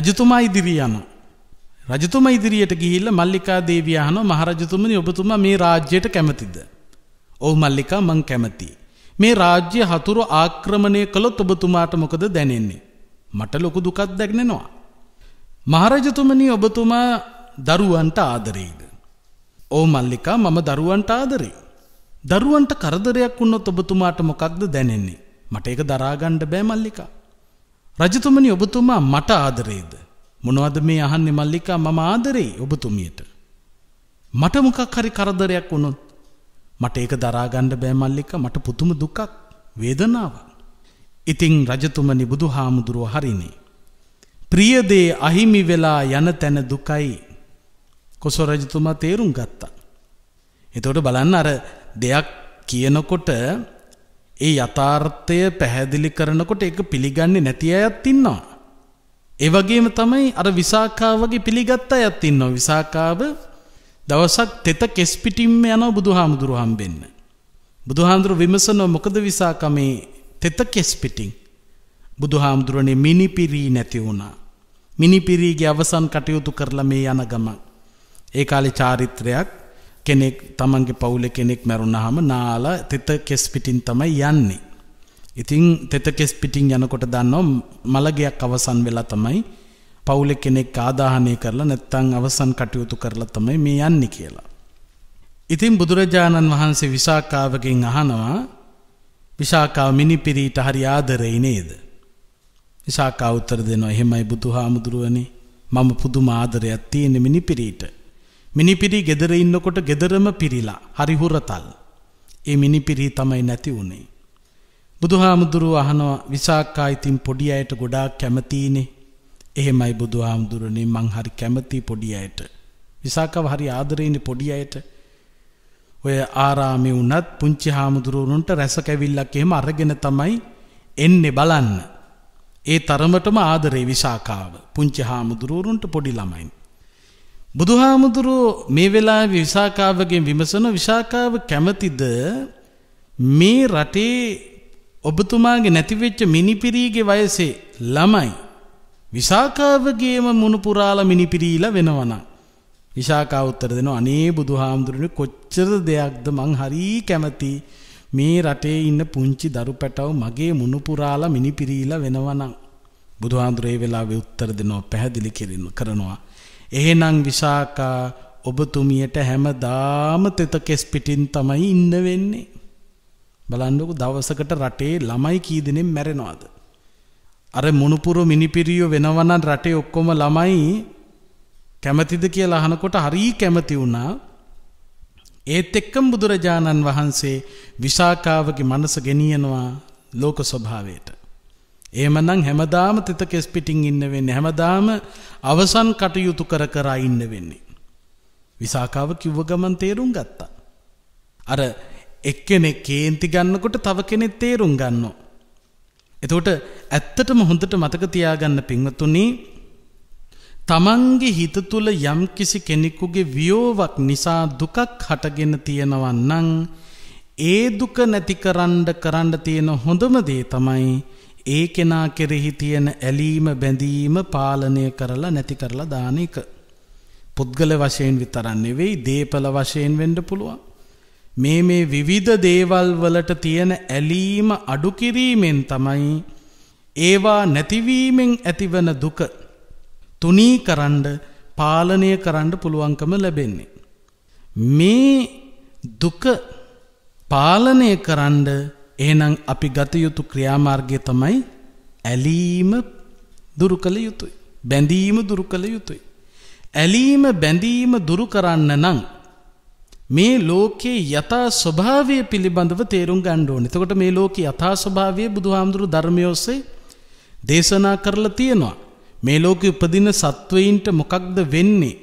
රජතුමා ඉදිරිය යනවා. රජතුමා ඉදිරියට ගිහිල්ලා මල්ලිකා දේවිය අහනවා මහරජතුමනි ඔබතුමා මේ රාජ්‍යයට කැමතිද? ඔව් මල්ලිකා මං කැමතියි. මේ රාජ්‍ය හතුරු ආක්‍රමණය කළොත් ඔබතුමාට මොකද දැනෙන්නේ. මට ලොකු දුකක් දැක්නෙනවා. මහරජතුමනි ඔබතුමා දරුවන්ට ආදරෙයිද. ඕ මල්ලිකා මම දරුවන්ට ආදරේ. දරුවන්ට කරදරයක් වුණොත් ඔබතුමාට මොකක්ද දැනෙන්නේ. මට ඒක දරාගණ්ඩ බෑ මල්ලිකා. රජතුමනි ඔබතුමා මට ආදරේද. මොනවද මේ අහන්නේ මල්ලිකා මම ආදරේ ඔබතුමියට. මට මොකක් හරි කරදරයක් වුණොත් මට ඒක දරාගණ්ඩ බෑ මල්ලිකා මට පුතුම දුකක් වේදනාවක්. ඉතිං රජතුමනි බුදු හාමුදුරුව හරිනේ. ප්‍රියදේ අහිමි වෙලා යන තැන දුකයි කොසො රජතුමා තේරුම් ගත්තා. එතකොට බලන්න අර දෙයක් කියනකොට ඒ යථාර්ථය පැහැදිලි කරනකොට ඒක පිළිගන්නේ නැති අයත් ඉන්නවා. ඒ වගේම තමයි අර විසාකාව වගේ පිළිගත් අයත් ඉන්නවා. විසාකාව දවසක් තෙත කෙස් පිටින්ම යනවා බුදුහාමුදුරු හම්බෙන්න. බුදුහාමුදුරු විමසනවා මොකද විසාකා මේ තෙත කෙස් පිටින් බුදුහාමුදුරනේ මිනිපිරි නැති වුණා. මිනිපිරිගේ අවසන් කටයුතු කරලා මේ යන ගමන් ඒ කාලේ චාරිත්‍රයක් කෙනෙක් තමන්ගේ පවුලෙ කෙනෙක් මැරුණාම නාලා තෙත කෙස් පිටින් තමයි යන්නේ. ඉතින් තෙත කෙස් පිටින් යනකොට දන්නවා මළගයක් අවසන් වෙලා තමයි පවුලෙ කෙනෙක් ආදාහනය කරලා නැත්තං අවසන් කටයුතු කරලා තමයි මේ යන්නේ කියලා. ඉතින් බුදුරජාණන් වහන්සේ විසාකාවගෙන් අහනවා විසාකාව මිනිපිරීට හරි ආදරෙයි නේද? විසාකා උත්තර දෙනවා එහෙමයි බුදුහාමුදුරුවනේ මම පුදුම ආදරයක් තියෙන මිනිපිරීට. මිනිපිරි ගෙදර ඉන්නකොට ගෙදරම පිරිලා හරිහුරතල්. ඒ මිනිපිරී තමයි නැති වුණේ. බුදුහාමුදුරුව අහනවා විසාකා ඉතින් පොඩි අයට ගොඩාක් කැමතිනේ. එහෙමයි බුදුහාමුදුරනේ මං හරි කැමති පොඩි අයට. විසාකව හරි ආදරේනේ පොඩි අයට. ඔය ආරාමේ වුණත් පුංචි හාමුදුරුවන්ට රැස කැවිල්ලක් එහෙම අරගෙන තමයි එන්නේ බලන්න. ඒ තරමටම ආදරේ විසාකාව. පුංචි හාමුදුරුවන්ට පොඩි ළමයින්. බුදුහාමුදුරුවෝ මේ වෙලාවේ විසාකාවගෙන් විමසන විසාකාව කැමතිද මේ රටේ ඔබතුමාගේ නැතිවෙච්ච මිනිපිරීගේ වයසේ ළමයි විසාකාවගේම මුණුපුරාල මිනිපිරීලා වෙනවනම් විසාකා උත්තර දෙනවා අනේ බුදුහාමුදුරනේ කොච්චර දෙයක්ද මං හරි කැමති මේ රටේ ඉන්න පුංචි දරු පැටව මගේ මුණුපුරාල මිනිපිරීලා වෙනවනම් බුදුහාමුදුරේ වෙලාවේ උත්තර දෙනවා පැහැදිලි කරනවා එහෙනම් විසාකා ඔබතුමියට හැමදාම තෙත කෙස් පිටින් තමයි ඉන්න වෙන්නේ. බලන්නකෝ දවසකට රටේ ළමයි කී දෙනෙක් මැරෙනවද? අර මොනුපුර මිනිපිරිය වෙනවනම් රටේ ඔක්කොම ළමයි කැමතිද කියලා අහනකොට හරි කැමති වුණා. ඒත් එක්කම බුදුරජාණන් වහන්සේ විසාකාවගේ මනස ගෙනියනවා ලෝක ස්වභාවයට. එහෙමනම් හැමදාම තෙත කෙස් පිටින් ඉන්න වෙන්නේ. හැමදාම අවසන් කටයුතු කර කර ඉන්න වෙන්නේ. විසාකාව කිව්ව ගමන් තේරුම් ගත්තා. අර එක්කෙනෙක් කේන්ති ගන්නකොට තව කෙනෙක් තේරුම් ගන්නවා. එතකොට ඇත්තටම හොඳට මතක තියාගන්න පින්වතුනි තමන්ගේ හිත තුළ යම්කිසි කෙනෙකුගේ වියෝවක් නිසා දුකක් හටගෙන තියෙනවා නම් ඒ දුක නැති කරන්න කරන්න තියෙන හොඳම දේ තමයි ඒ කෙනා කෙරෙහි තියෙන ඇලීම බැඳීම පාලනය කරලා නැති කරලා දාන එක. පුද්ගල වශයෙන් විතරක් නෙවෙයි දීපල වශයෙන් වෙන්න පුළුවන්. මේ මේ විවිධ දේවල් වලට තියෙන ඇලීම අඩු කිරීමෙන් තමයි ඒවා නැතිවීමෙන් ඇතිවන දුක තුනී කරන්න පාලනය කරන්න පුළුවන්කම ලැබෙන්නේ. මේ දුක පාලනය කරන්න එහෙනම් අපි ගත යුතු ක්‍රියාමාර්ගය තමයි ඇලීම දුරු කළ යුතුයි. බැඳීම දුරු කළ යුතුයි. ඇලීම බැඳීම දුරු කරන්න නම් මේ ලෝකේ යථා ස්වභාවය පිළිබඳව තේරුම් ගන්න ඕනේ. එතකොට මේ ලෝකේ යථා ස්වභාවය බුදුහාමුදුරු ධර්මයේ ඔස්සේ දේශනා කරලා තියෙනවා. මේ ලෝකෙ උපදින සත්වයින්ට මොකක්ද වෙන්නේ?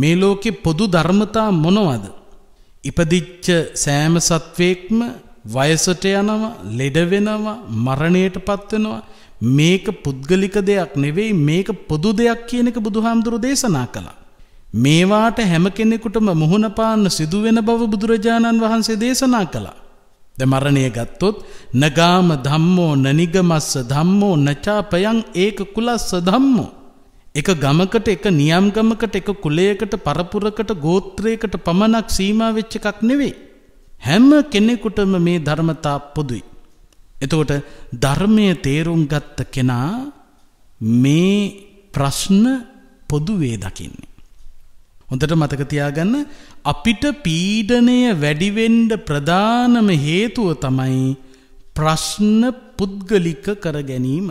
මේ ලෝකෙ පොදු ධර්මතා මොනවද? ඉපදිච්ච සෑම සත්වයක්ම වයසට යනවා ලෙඩ වෙනවා මරණයට පත් වෙනවා මේක පුද්ගලික දෙයක් නෙවෙයි මේක පොදු දෙයක් කියන එක බුදුහාමුදුරු දේශනා කළා මේවාට හැම කෙනෙකුටම මුහුණ පාන්න සිදුවෙන බව බුදුරජාණන් වහන්සේ දේශනා කළා ද මරණය ගත්තොත් නගාම ධම්මෝ නනිගමස්ස ධම්මෝ නචාපයන් ඒක කුලස්ස ධම්මෝ. එක ගමකට එක නියම්ගමකට එක කුලයකට පරපුරකට ගෝත්‍රයකට පමණක් සීමා වෙච්ච එකක් නෙවෙයි. හැම කෙනෙකුටම මේ ධර්මතා පොදුයි. එතකොට ධර්මය තේරුම් ගත්ත කෙනා මේ ප්‍රශ්න පොදුවේ දකින්නේ. හොඳට මතක තියාගන්න අපිට පීඩනය වැඩිවෙන්ඩ ප්‍රධානම හේතුව තමයි ප්‍රශ්න පුද්ගලික කර ගැනීම.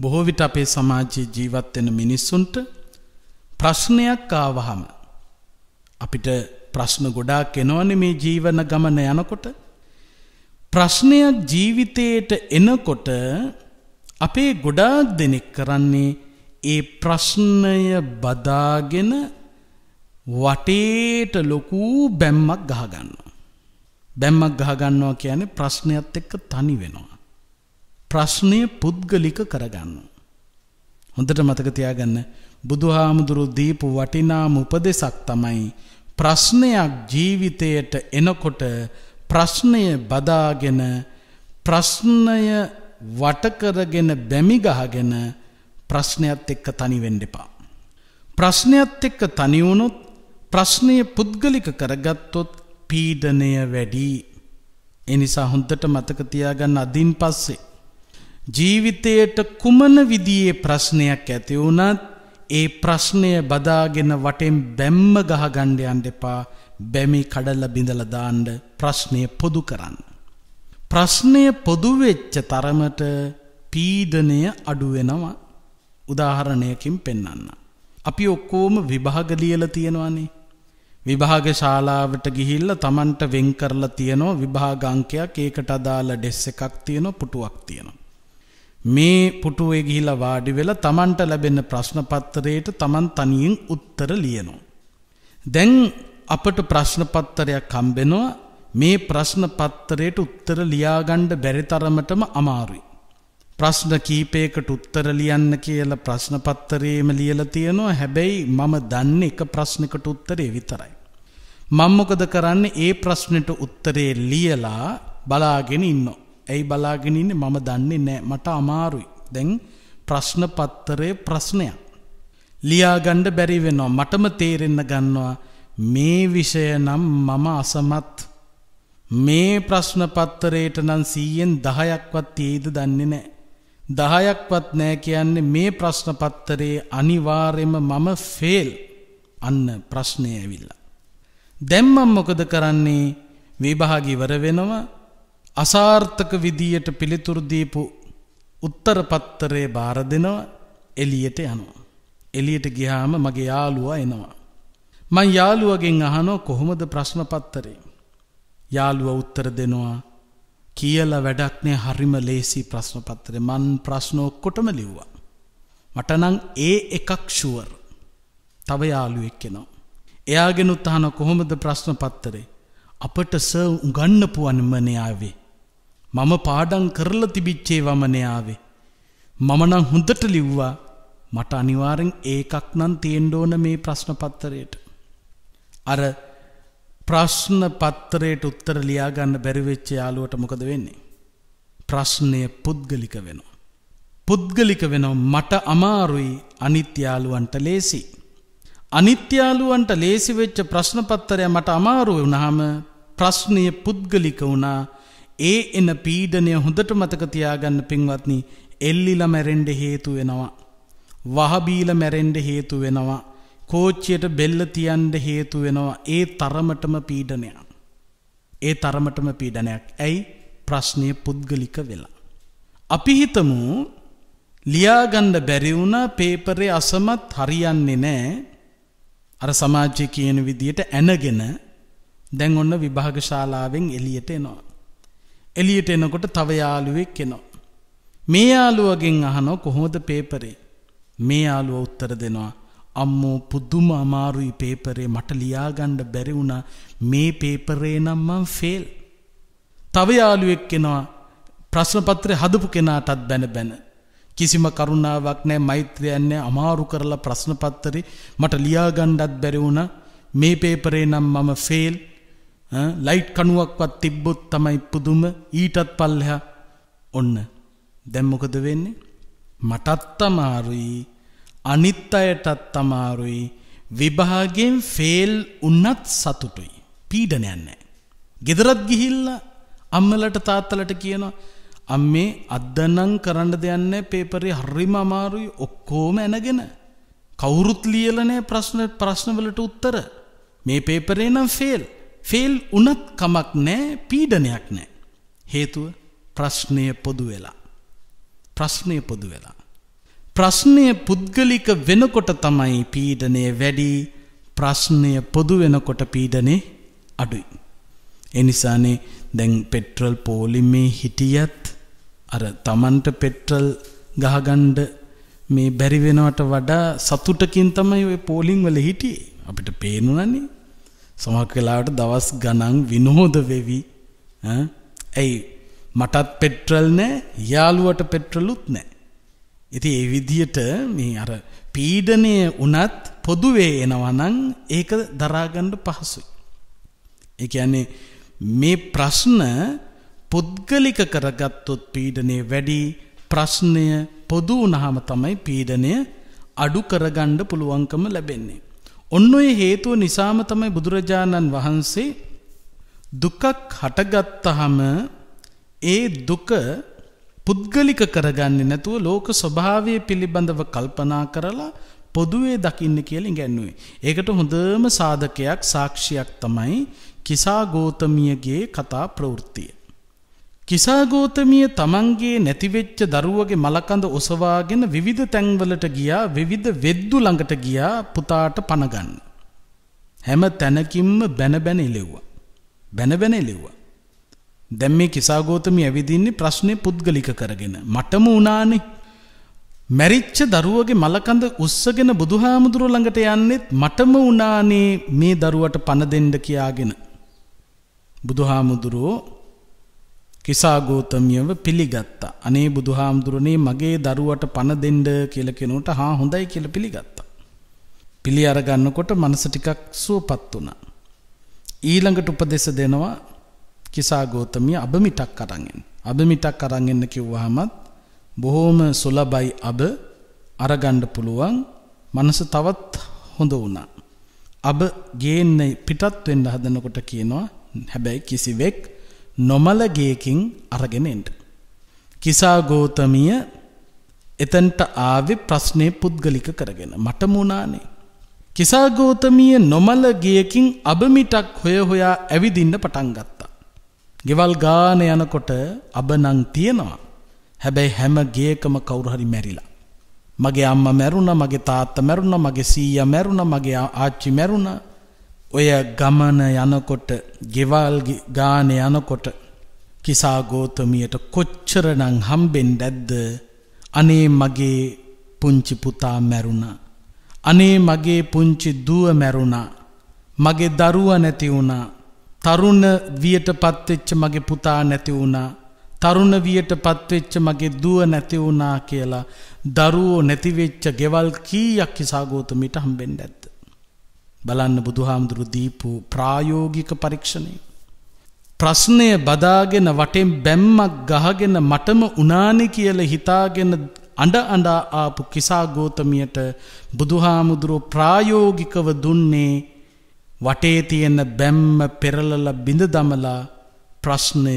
බොහෝ විට අපේ සමාජයේ ජීවත් වෙන මිනිස්සුන්ට ප්‍රශ්නයක් ආවහම අපිට ප්‍රශ්න ගොඩාක් එනවන මේ ජීවන ගමන යනකොට. ප්‍රශ්නයක් ජීවිතයට එනකොට අපේ ගොඩාක් දෙනෙක් කරන්නේ ඒ ප්‍රශ්නය බදාගෙන වටේට ලොකූ බැම්මක් ගහගන්නවා. බැම්මක් ගහගන්නවා කියන්නේ ප්‍රශ්නයත් එක්ක තනි වෙනවා. ප්‍රශ්නය පුද්ගලික කරගන්න. හොඳට මතක තියාගන්න බුදුහාමුදුරු දීපු වටිනාම උපදෙසක් තමයි ප්‍රශ්නයක් ජීවිතයට එනකොට ප්‍රශ්නය බදාගෙන ප්‍රශ්නය වටකරගෙන බැමිගහගෙන ප්‍රශ්නයත් එක්ක තනිවෙන්න එපා. ප්‍රශ්නයත් එක්ක තනිවුණොත් ප්‍රශ්නය පුද්ගලික කරගත්තොත් පීඩනය වැඩි. එනිසා හොන්දට මතක තියාගන්න අදින් පස්සේ. ජීවිතයට කුමන විදියේ ප්‍රශ්නයක් ඇති වුණත් ඒ ප්‍රශ්නය බදාගෙන වටෙන් බැම්ම ගහගණ්ඩ යන්න එපා බැමි කඩල්ල බිඳල දාන්න ප්‍රශ්නය පොදු කරන්න. ප්‍රශ්නය පොදුවෙච්ච තරමට පීඩනය අඩුවෙනවා උදාහරණයකින් පෙන්නන්න. අපි ඔක්කෝම විභාග ලියල තියෙනවානේ. විභාග ශාලාවට ගිහිල්ල තමන්ට වෙන් කරලා තියෙනවා විභාගංකයක් ඒකට අදාළ ඩෙස් එකක් තියෙන පුටුවක් තියෙනවා. මේ පුටුවේ ගිහිලා වාඩි වෙලා Tamanට ලැබෙන ප්‍රශ්න පත්‍රයට Taman තනියෙන් උත්තර ලියනවා. දැන් අපට ප්‍රශ්න පත්‍රයක් හම්බෙනවා මේ ප්‍රශ්න පත්‍රයට උත්තර ලියාගන්න බැරි තරමටම අමාරුයි. ප්‍රශ්න කීපයකට උත්තර ලියන්න කියලා ප්‍රශ්න පත්‍රයේම ලියලා තියෙනවා. හැබැයි මම දන්නේ එක ප්‍රශ්නකට උත්තරේ විතරයි. මම මොකද කරන්නේ? ඒ ප්‍රශ්නෙට උත්තරේ ලියලා බලාගෙන ඉන්නවා. ඇයි බලාගෙන ඉන්නේ මම දන්නේ නැහැ. මට අමාරුයි. දැන් ප්‍රශ්න පත්තරේ ප්‍රශ්නයක්. ලියා ගන්න බැරි වෙනවා. මටම තේරෙන්න ගන්නවා. මේ විෂය නම් මම අසමත්. මේ ප්‍රශ්න පත්තරේට නම් 100න් 10ක්වත් තියෙයිද දන්නේ නැහැ. 10ක්වත් නැහැ කියන්නේ මේ ප්‍රශ්න පත්තරේ අනිවාර්යෙම මම ෆේල්. අන්න ප්‍රශ්නේ ඇවිල්ලා. දැන් මම මොකද කරන්නේ? විභාග ඉවර වෙනවා. අසාර්ථක විදියට පිළිතුරුදීපු උත්තර පත්තරේ බාර දෙනවා එලියට යනවා. එලියට ගිහාම මගේ යාළුවා එනවා. මං යාළුවගෙන් අහනෝ කොහොමද ප්‍රශ්න පත්තරේ. යාළුව උත්තර දෙනවා කියල වැඩක්නේ හරිම ලේසි ප්‍රශ්න පත්තරේ මන් ප්‍රශ්නෝක්කොටම ලිව්වා. මටනං ඒ එකක් ෂුවර් තව යාළුවෙක් එනවා. එයාගෙනුත් අහන කොහොමද ප්‍රශ්න පත්තරේ අපට ස උගන්න පුවන්මනයාවේ මම පාඩම් කරලා තිබිච්චේ වමනේ ආවේ. මම නම් හොඳට ලිව්වා. මට අනිවාර්යෙන් ඒකක් නම් තියෙන්න ඕන මේ ප්‍රශ්න පත්‍රයට. අර ප්‍රශ්න පත්‍රයට උත්තර ලියා ගන්න බැරි වෙච්ච යාළුවට මොකද වෙන්නේ? ප්‍රශ්නය පුද්ගලික වෙනවා. පුද්ගලික වෙනවා මට අමාරුයි අනිත් යාළුවන්ට ලේසි. අනිත් යාළුවන්ට ලේසි වෙච්ච ප්‍රශ්න පත්‍රය මට අමාරු වුණාම ප්‍රශ්නය පුද්ගලික වුණා. ඒ එන පීඩනය හොඳට මතක තියාගන්න පින්වත්නි එල්ලිල මැරෙන්ඩ හේතු වෙනවා. වහබීල මැරෙන්ඩ හේතු වෙනවා. කෝච්චියට බෙල්ල තියන්ඩ හේතු වෙනවා ඒ තරමටම පීඩනයක්. ඒ තරමටම පීඩනයක් ඇයි ප්‍රශ්නය පුද්ගලික වෙලා. අපි හිතමු ලියාගණ්ඩ බැරිවුණ පේපරේ අසමත් හරියන්නේ නෑ අර සමාජය කියන විදියට ඇනගෙන දැන් ඔන්න විභාගශාලාවෙන් එලියට එනවා. එලියට එනකොට තව යාළුවෙක් එනවා. මේ යාළුවගෙන් අහනවා කොහොමද පේපරේ? මේ යාළුවා උත්තර දෙනවා අම්මෝ පුදුම අමාරුයි පේපරේ මට ලියාගන්න බැරි වුණා මේ පේපරේ නම් මං ෆේල්. තව යාළුවෙක් එනවා ප්‍රශ්න පත්‍රය හදපු කෙනාටත් බැන බැන. කිසිම කරුණාවක් නැහැ මෛත්‍රියක් නැහැ අමාරු කරලා ප්‍රශ්න පත්‍රේ මට ලියාගන්නත් බැරි වුණා මේ පේපරේ නම් මම ෆේල් ලයිට් කණුවක්වත් තිබ්බොත් තමයි පුදුම ඊටත් පල්ලෙහා ඔන්න දැන් මොකද වෙන්නේ මටත් අමාරුයි අනිත් අයටත් අමාරුයි විභාගයෙන් ෆේල් වුණත් සතුටුයි පීඩනයක් නැහැ ගෙදරත් ගිහිල්ලා අම්මලට තාත්තලට කියනවා අම්මේ අදනම් කරන්න දෙයක් නැහැ පේපරේ හරිම අමාරුයි ඔක්කොම ඇනගෙන කවුරුත් ලියලා නැහැ ප්‍රශ්න ප්‍රශ්නවලට උත්තර මේ පේපරේ නම් ෆේල් ෆෙල් උනත් කමක් නෑ පීඩනයක් නෑ. හේතුව ප්‍රශ්නය පොදු වෙලා. ප්‍රශ්නය පොදු වෙලා. ප්‍රශ්නය පුද්ගලික වෙනකොට තමයි පීඩනය වැඩි ප්‍රශ්නය පොදු වෙනකොට පීඩනේ අඩුයි. එනිසානේ දැන් පෙට්‍රල් පෝලිමේ හිටියත් අර තමන්ට පෙට්‍රල් ගහගණ්ඩ මේ බැරිවෙනවට වඩා සතුටකින් තමයි ඔය පෝලිං වල හිටියේ අපිට පේනුනන්නේ සමහර වෙලාවට දවස් ගණන් විනෝද වෙවි ඇයි මටත් පෙට්‍රල් නැහැ යාළුවට පෙට්‍රලුත් නැහැ. ඉතින් ඒ විදියට මේ අර පීඩණය වුණත් පොදුවේ එනවා නම් ඒක දරා ගන්න පහසුයි. ඒ කියන්නේ මේ ප්‍රශ්න පුද්ගලික කරගත්තොත් පීඩණය වැඩි ප්‍රශ්නය පොදු වුණාම තමයි පීඩණය අඩු කරගන්න පුළුවන්කම ලැබෙන්නේ. ඔන්න ඔය හේතුව නිසාම තමයි බුදුරජාණන් වහන්සේ දුකක් හටගත්තහම ඒ දුක පුද්ගලික කරගන්නේ නැතුව ලෝක ස්වභාවය පිළිබඳව කල්පනා කරලා පොදුවේ දකින්න කියලා ඉගැන්නුවේ. ඒකට හොඳම සාධකයක් සාක්ෂියක් තමයි කිසා ගෝතමියගේ කතා ප්‍රවෘත්තිය. කිසාගෝතමිය තමන්ගේ නැතිවෙච්ච දරුවගේ මලකඳ ඔසවාගෙන විවිධ තැන්වලට ගියා විවිධ වෙද්දු ළඟට ගියා පුතාට පණගන්න. හැම තැනකින්ම බැන බැන ඉලෙව්වා. බැන බැන ඉලෙව්වා. දැන් මේ කිසාගෝතමිය ඇවිදින්නේ ප්‍රශ්නේ පුද්ගලික කරගෙන. මටම උනානේ. මැරිච්ච දරුවගේ මලකඳ උස්සගෙන බුදුහාමුදුරුව ළඟට යන්නෙත් මටම උනානේ මේ දරුවට පණ දෙන්න කියාගෙන. බුදුහාමුදුරුවෝ කිසාගෝතමියව පිළිගත්තා. අනේ බුදුහාමුදුරනේ මගේ දරුවට පණ දෙන්න කියලා කෙනුවට හා හොඳයි කියලා පිළිගත්තා. පිළි අරගන්නකොට මනස ටිකක් සුවපත් වුණා. ඊළඟට උපදෙස් දෙනවා කිසාගෝතමිය අබමිටක් අරන් එන්න. අබමිටක් අරන් එන්න කිව්වහමත් බොහොම සුලබයි අබ අරගන්න පුළුවන්. මනස තවත් හොඳ වුණා. අබ ගේන්න පිටත් වෙන්න හදනකොට කියනවා හැබැයි කිසිවෙක් නොමලගේකින් අරගෙන එන්ට. කිසා ගෝතමිය එතන්ට ආවෙ ප්‍රශ්නය පුද්ගලික කරගෙන මට මුණානේ. කිසා ගෝතමිය නොමල ගියකින් අබමිටක් හොය හොයා ඇවිදින්න පටන් ගත්තා. ගෙවල් ගාන යනකොට අබනං තියෙනවා. හැබැයි හැම ගේකම කවුරුහරි මැරිලා. මගේ අම්ම මැරුණ මගේ තාත්ත මැරුණ මගේ සීය මැරුණ මගේ ආච්චි මැරුණ ඔය ගමන යනකොට ගෙවල් ගාන යනකොට කිසා ගෝතමියට කොච්චරනං හම්බෙන් දැද්ද අනේ මගේ පුංචි පුතා මැරුණා. අනේ මගේ පුංචි දුව මැරුණා. මගේ දරුව නැති වුණා. තරුණ වියට පත්වෙච්ච මගේ පුතා නැති වුණා. තරුණ වියට පත්වෙච්ච මගේ දුව නැති වුණා කියලා දරුවෝ නැතිවෙච්ච ගෙවල් කීයක් කිසාගෝතමිට හම්බෙන් ඇත්ද. බලන්න බුදුහාමුදුරු දීපු ප්‍රායෝගික පරීක්ෂණය. ප්‍රශ්නය බදාගෙන වටෙන් බැම්මක් ගහගෙන මටම උනානි කියල හිතාගෙන අඩ අඩා ආපු කිසා ගෝතමියට බුදුහාමුදුරුව ප්‍රායෝගිකව දුන්නේ වටේ තියෙන බැම්ම පෙරලල බිඳ දමලා ප්‍රශ්නය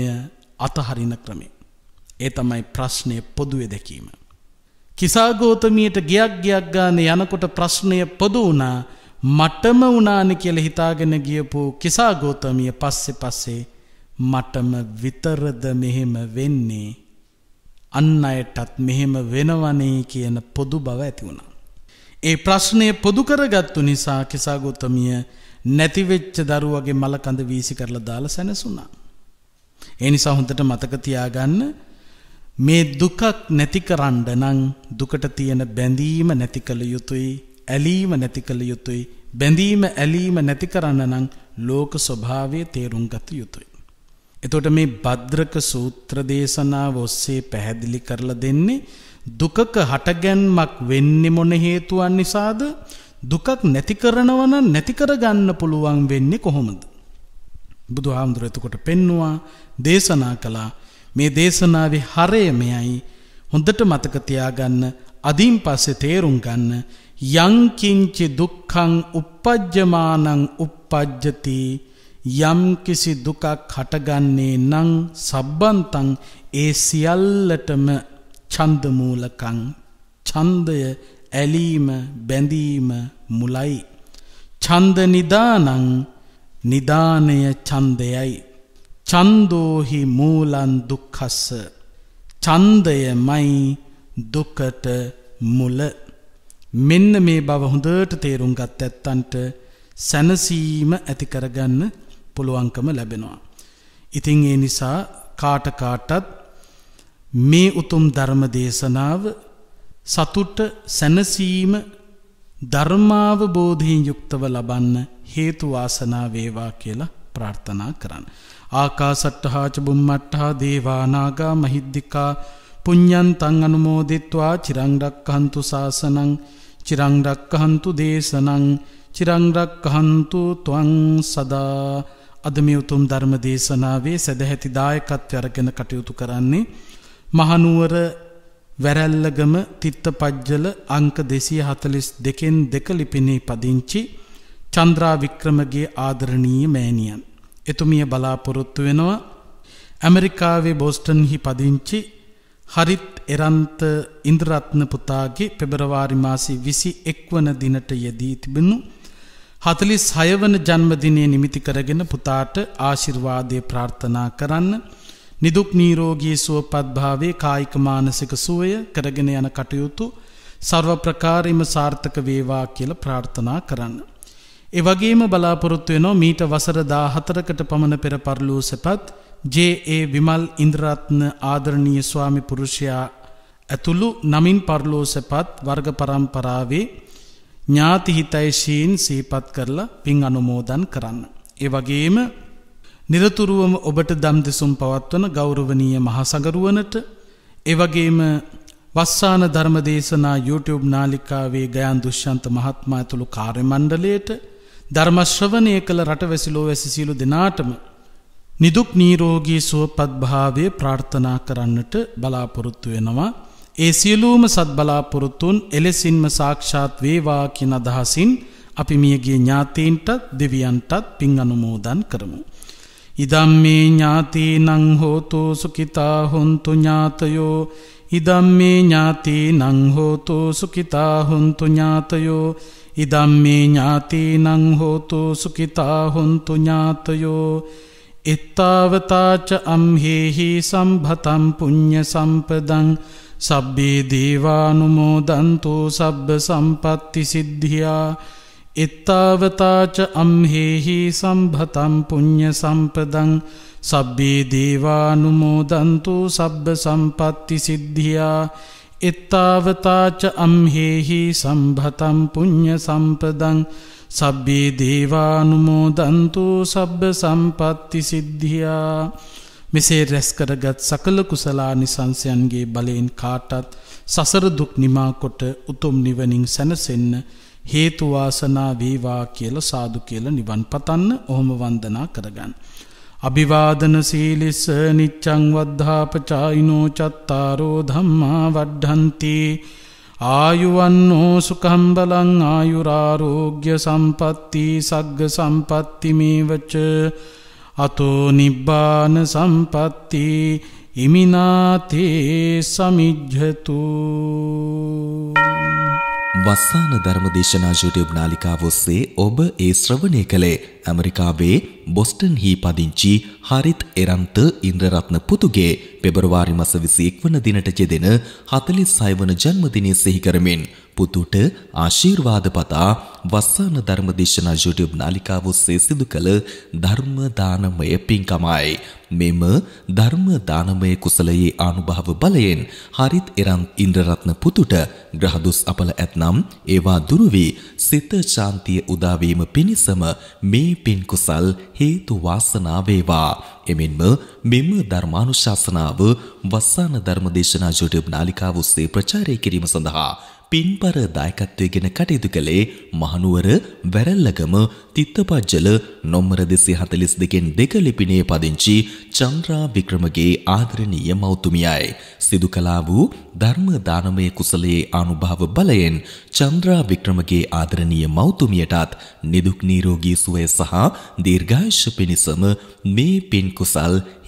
අතහරින ක්‍රමේ. ඒ තමයි ප්‍රශ්නය පොදුවේ දැකීම. කිසාගෝතමියයට ගයක් ගයක් ගාන යනකොට ප්‍රශ්නය පොදු වනා මටම උනාන කියල හිතාගෙන ගියපු කිසා ගෝතමිය පස්සෙ පස්සේ මටම විතරද මෙහෙම වෙන්නේ අන්න අයටත් මෙහෙම වෙනවනේ කියන පොදු බව ඇති වුණා. ඒ ප්‍රශ්නය පොදු කරගත්තු නිසා කිසාගෝතමිය නැතිවෙච්ච දරුවගේ මලකඳ වීසි කරලා දාල සැනසුනා. එනිසා හොඳට මතකතියාගන්න මේ දුකක් නැති කරන්න නං දුකට තියෙන බැඳීම නැති කළ යුතුයි ඇලීම නැති කළ යුතුයි බැඳීම ඇලීම නැති කරන්න නම් ලෝක ස්වභාවය තේරුම් ගත යුතුයි. එතොට මේ භද්‍රක සූත්‍ර දේශනාව ඔස්සේ පැහැදිලි කරලා දෙන්නේ දුකක හටගැන්මක් වෙන්නෙ මොන හේතුවන් නිසාද දුකක් නැති කරනවන නැති කරගන්න පුළුවන් වෙන්නේ කොහොමද. බුදු හාමුදුර එතකොට පෙන්නවා දේශනා කළා මේ දේශනාවේ හරය මෙයයි හොඳට මතක තියාගන්න අදින් පස්සේ තේරුම් ගන්න යංකින්චි දුක්ඛං uppajjamanan uppajjati යම්කිසි දුකක් හටගන්නේ නම් සබ්බන්තං ඒ සියල්ලටම ඡන්දමූලකං ඡන්දය ඇලීම බැඳීම මුලයි ඡන්ද නිදානං නිදානය ඡන්දයයි ඡන්தோහි මූලං දුක්ඛස්ස ඡන්දයමයි දුකට මුල මෙන්න මේ බව හොඳට තේරුම් ගත් ඇත්තන්ට සැනසීම ඇති කරගන්න පුළුවන්කම ලැබෙනවා. ඉතින් ඒ නිසා කාට කාටත් මේ උතුම් ධර්ම දේශනාව සතුට සැනසීම ධර්මාවබෝධයෙන් යුක්තව ලබන්න හේතු වාසනා වේවා කියලා ප්‍රාර්ථනා කරන්න. ආකාසට්ටහාච බුම්මට්ටහා දේවානාගා මහිද්దికා පුඤ්ඤන්තං අනුමෝදිත්වා චිරං රක්ඛන්තු සාසනං චිරං රක්ඛන්තු දේශනං චිරං රක්ඛන්තු ත්වං සදා අද මේ උතුම් ධර්ම දේශනාවේ සදැහැති දායකත්වය අරගෙන කටයුතු කරන්නේ මහනුවර වැරැල්ලගම තිත්තපජ්ජල අංක 242 න් දෙක ලිපිනේ පදිංචි චන්ද්‍රා වික්‍රමගේ ආදරණීය මෑණියන් එතුමිය බලාපොරොත්තු වෙනවා ඇමරිකාවේ බෝස්ටන්හි පදිංචි හරිත් එරන්ත ඉන්ද්‍රරත්න පුතාගේ පෙබරවාරි මාසි විසි එක්වන දිනට යෙදී තිබෙනු හතලිස් හයවන ජන්මදිනය නිමිති කරගෙන පුතාට ආශිර්වාදය ප්‍රාර්ථනා කරන්න නිදුක් නීරෝගී සුවපත්භාවේ කායික මානසික සුවය කරගෙන යන කටයුතු සර්ව ප්‍රකාරීම සාර්ථක වේවා කියල ප්‍රාර්ථනා කරන්න. එවගේම බලාපොරොත්තු වෙනෝ මීට වසර දා හතරකට පමණ පෙර පරලූ සැපත් ජේ ඒ විමල් ඉන්ද්‍රරත්න ආදරණීය ස්වාමි පුරුෂයා ඇතුළු නමින් පරලෝසපත් වර්ග පරම්පරාවේ ඥාති හිතයිශීන් සීපත් කරලා පින් අනුමෝදන් කරන්න. ඒ වගේම නිරතුරුවම ඔබට දම් දෙසුම් පවත්වන ගෞරවනීය මහසඟරුවනට ඒ වගේම වස්සාන ධර්මදේශනා YouTube නාලිකාවේ ගයන් දුෂ්‍යන්ත මහත්මයා ඇතුළු කාර්ය මණ්ඩලයට ධර්ම ශ්‍රවණය කළ රටවැසිලෝ වැසි සියලු දෙනාටම නිදුක් නීරෝගී සුවපත්භාවය ප්‍රාර්ථනා කරන්නට බලාපොරොත්තු වෙනවා. ඒ සියලූම සත් බලාපොරොත්තුන් එලෙසින්ම සාක්ෂාත් වේවා කියන අදහසින් අපි මියගේ ඥාතීන්ටත් දෙවියන්ටත් පින් අනුමෝදන් කරමු. ඉදම්මේ ඥාතිීනං හෝතු සුකිතා හොන්තු ඥාතයෝ ඉදම්මේ ඥාතිීනං හෝතු සුකිතා හොන්තු ඥාතයෝ ඉදම්මේ ඥාතිීනං හෝතු සුකිතා හොන්තු ඥාතයෝ එත්තාවතාච අම්හෙහි සම්භතම් පුං්ඥ සම්පදං සබ්බේ දේවානුමෝ දන්තෝ සබ්බ සම්පත්ති සිද්ධියා එත්තාවතාච අම්හෙහි සම්භතම් පුං්ඥ සම්පදං සබ්බේ දේවානුමෝ දන්තෝ සබ්බ සම්පත්ති සිද්ධියා එත්තාවතාච අම්හෙහි සම්භතම් පුං්ඥ සම්පදං සබ්බේ දේවානුමෝදන්තු සබ්බ සම්පත්ති සිද්ධියා මෙසේ රැස්කරගත් සකල කුසලා නිසංසයන්ගේ බලයෙන් කාටත් සසර දුක් නිමාකොට උතුම් නිවනින් සැනසෙන්න හේතුවාසනා වේවා කියල සාදු කියල නිවන් පතන්න ඔහොම වන්දනා කරගන්න. අභිවාදන සීලිස්ස නිච්චං වද්ධාපචායිනෝ චත්තාරෝ ධම්මා වඩ්ඩන්තේ ආයුවන්නෝ සුකම්බලං ආයුරාරෝග්‍ය සම්පත්ති සග්ග සම්පත්තිමේවච අතෝ නිබ්බාන සම්පත්ති ඉමිනාතේ සමිජ්ජතු වස්සාන ධර්ම දේශනා YouTube නාලිකාව ඔස්සේ ඔබ ඒ ශ්‍රවණය කළේ ඇමරිකාවේ බොස්ටන් හි පදිංචි හරිත් එරන්ත ඉන්ද්‍රරත්න පුතුගේ පෙබරවාරි මස 21 වන දිනට යෙදෙන 46 වන ජන්මදිනය සිහි කරමින් පුතුට ආශීර්වාද පතා වස්සාන ධර්ම දේශනා YouTube නාලිකාව ඔස්සේ සිදු කළ ධර්ම දානමය පින්කමයි. මෙම ධර්ම දානමය කුසලයේ ආනුභාව බලයෙන් හරිත් එරන් ඉන්ද්‍රරත්න පුතුට ග්‍රහදුස් අපල ඇතනම් ඒවා දුරු වී සිත ශාන්තිය උදා වීම පිණිසම මේ පින් කුසල් හේතු වාසනා වේවා. එමෙන්ම මෙම ධර්මානුශාසනාව වස්සාන ධර්ම දේශනා YouTube නාලිකාව ඔස්සේ ප්‍රචාරය කිරීම සඳහා පින්පර දායකත්වය ගැන කටයුතු කළේ මහනුවර වැරල්ලගම තිත්තපජ්ජල නොම්මර දෙසේ හතලිස් දෙකෙන් දෙක ලිපිනේ පදිංචි චන්ද්‍රා වික්‍රමගේ ආදරණීය මෞතුමියයි. සිදු කලා වූ ධර්ම දානමය කුසලයේ ආනුභාව බලයෙන් චන්ද්‍රා වික්‍රමගේ ආදරණීය මෞතුමියටත් නිදුක් නීරෝගී සුවය සහ දීර්ඝායුෂ පිණිසම මේ පින් කුසල්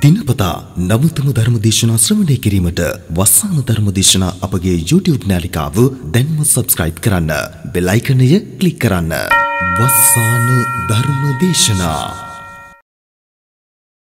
දිනපතා නවතම ධර්මදේශනා ශ්‍රවණය කිරීමට වස්සාන ධර්මදේශනා අපගේ YouTube නාලිකාව දැන්ම subscribe කරන්න. බෙල් අයිකනය ක්ලික් කරන්න. වස්සාන ධර්මදේශනා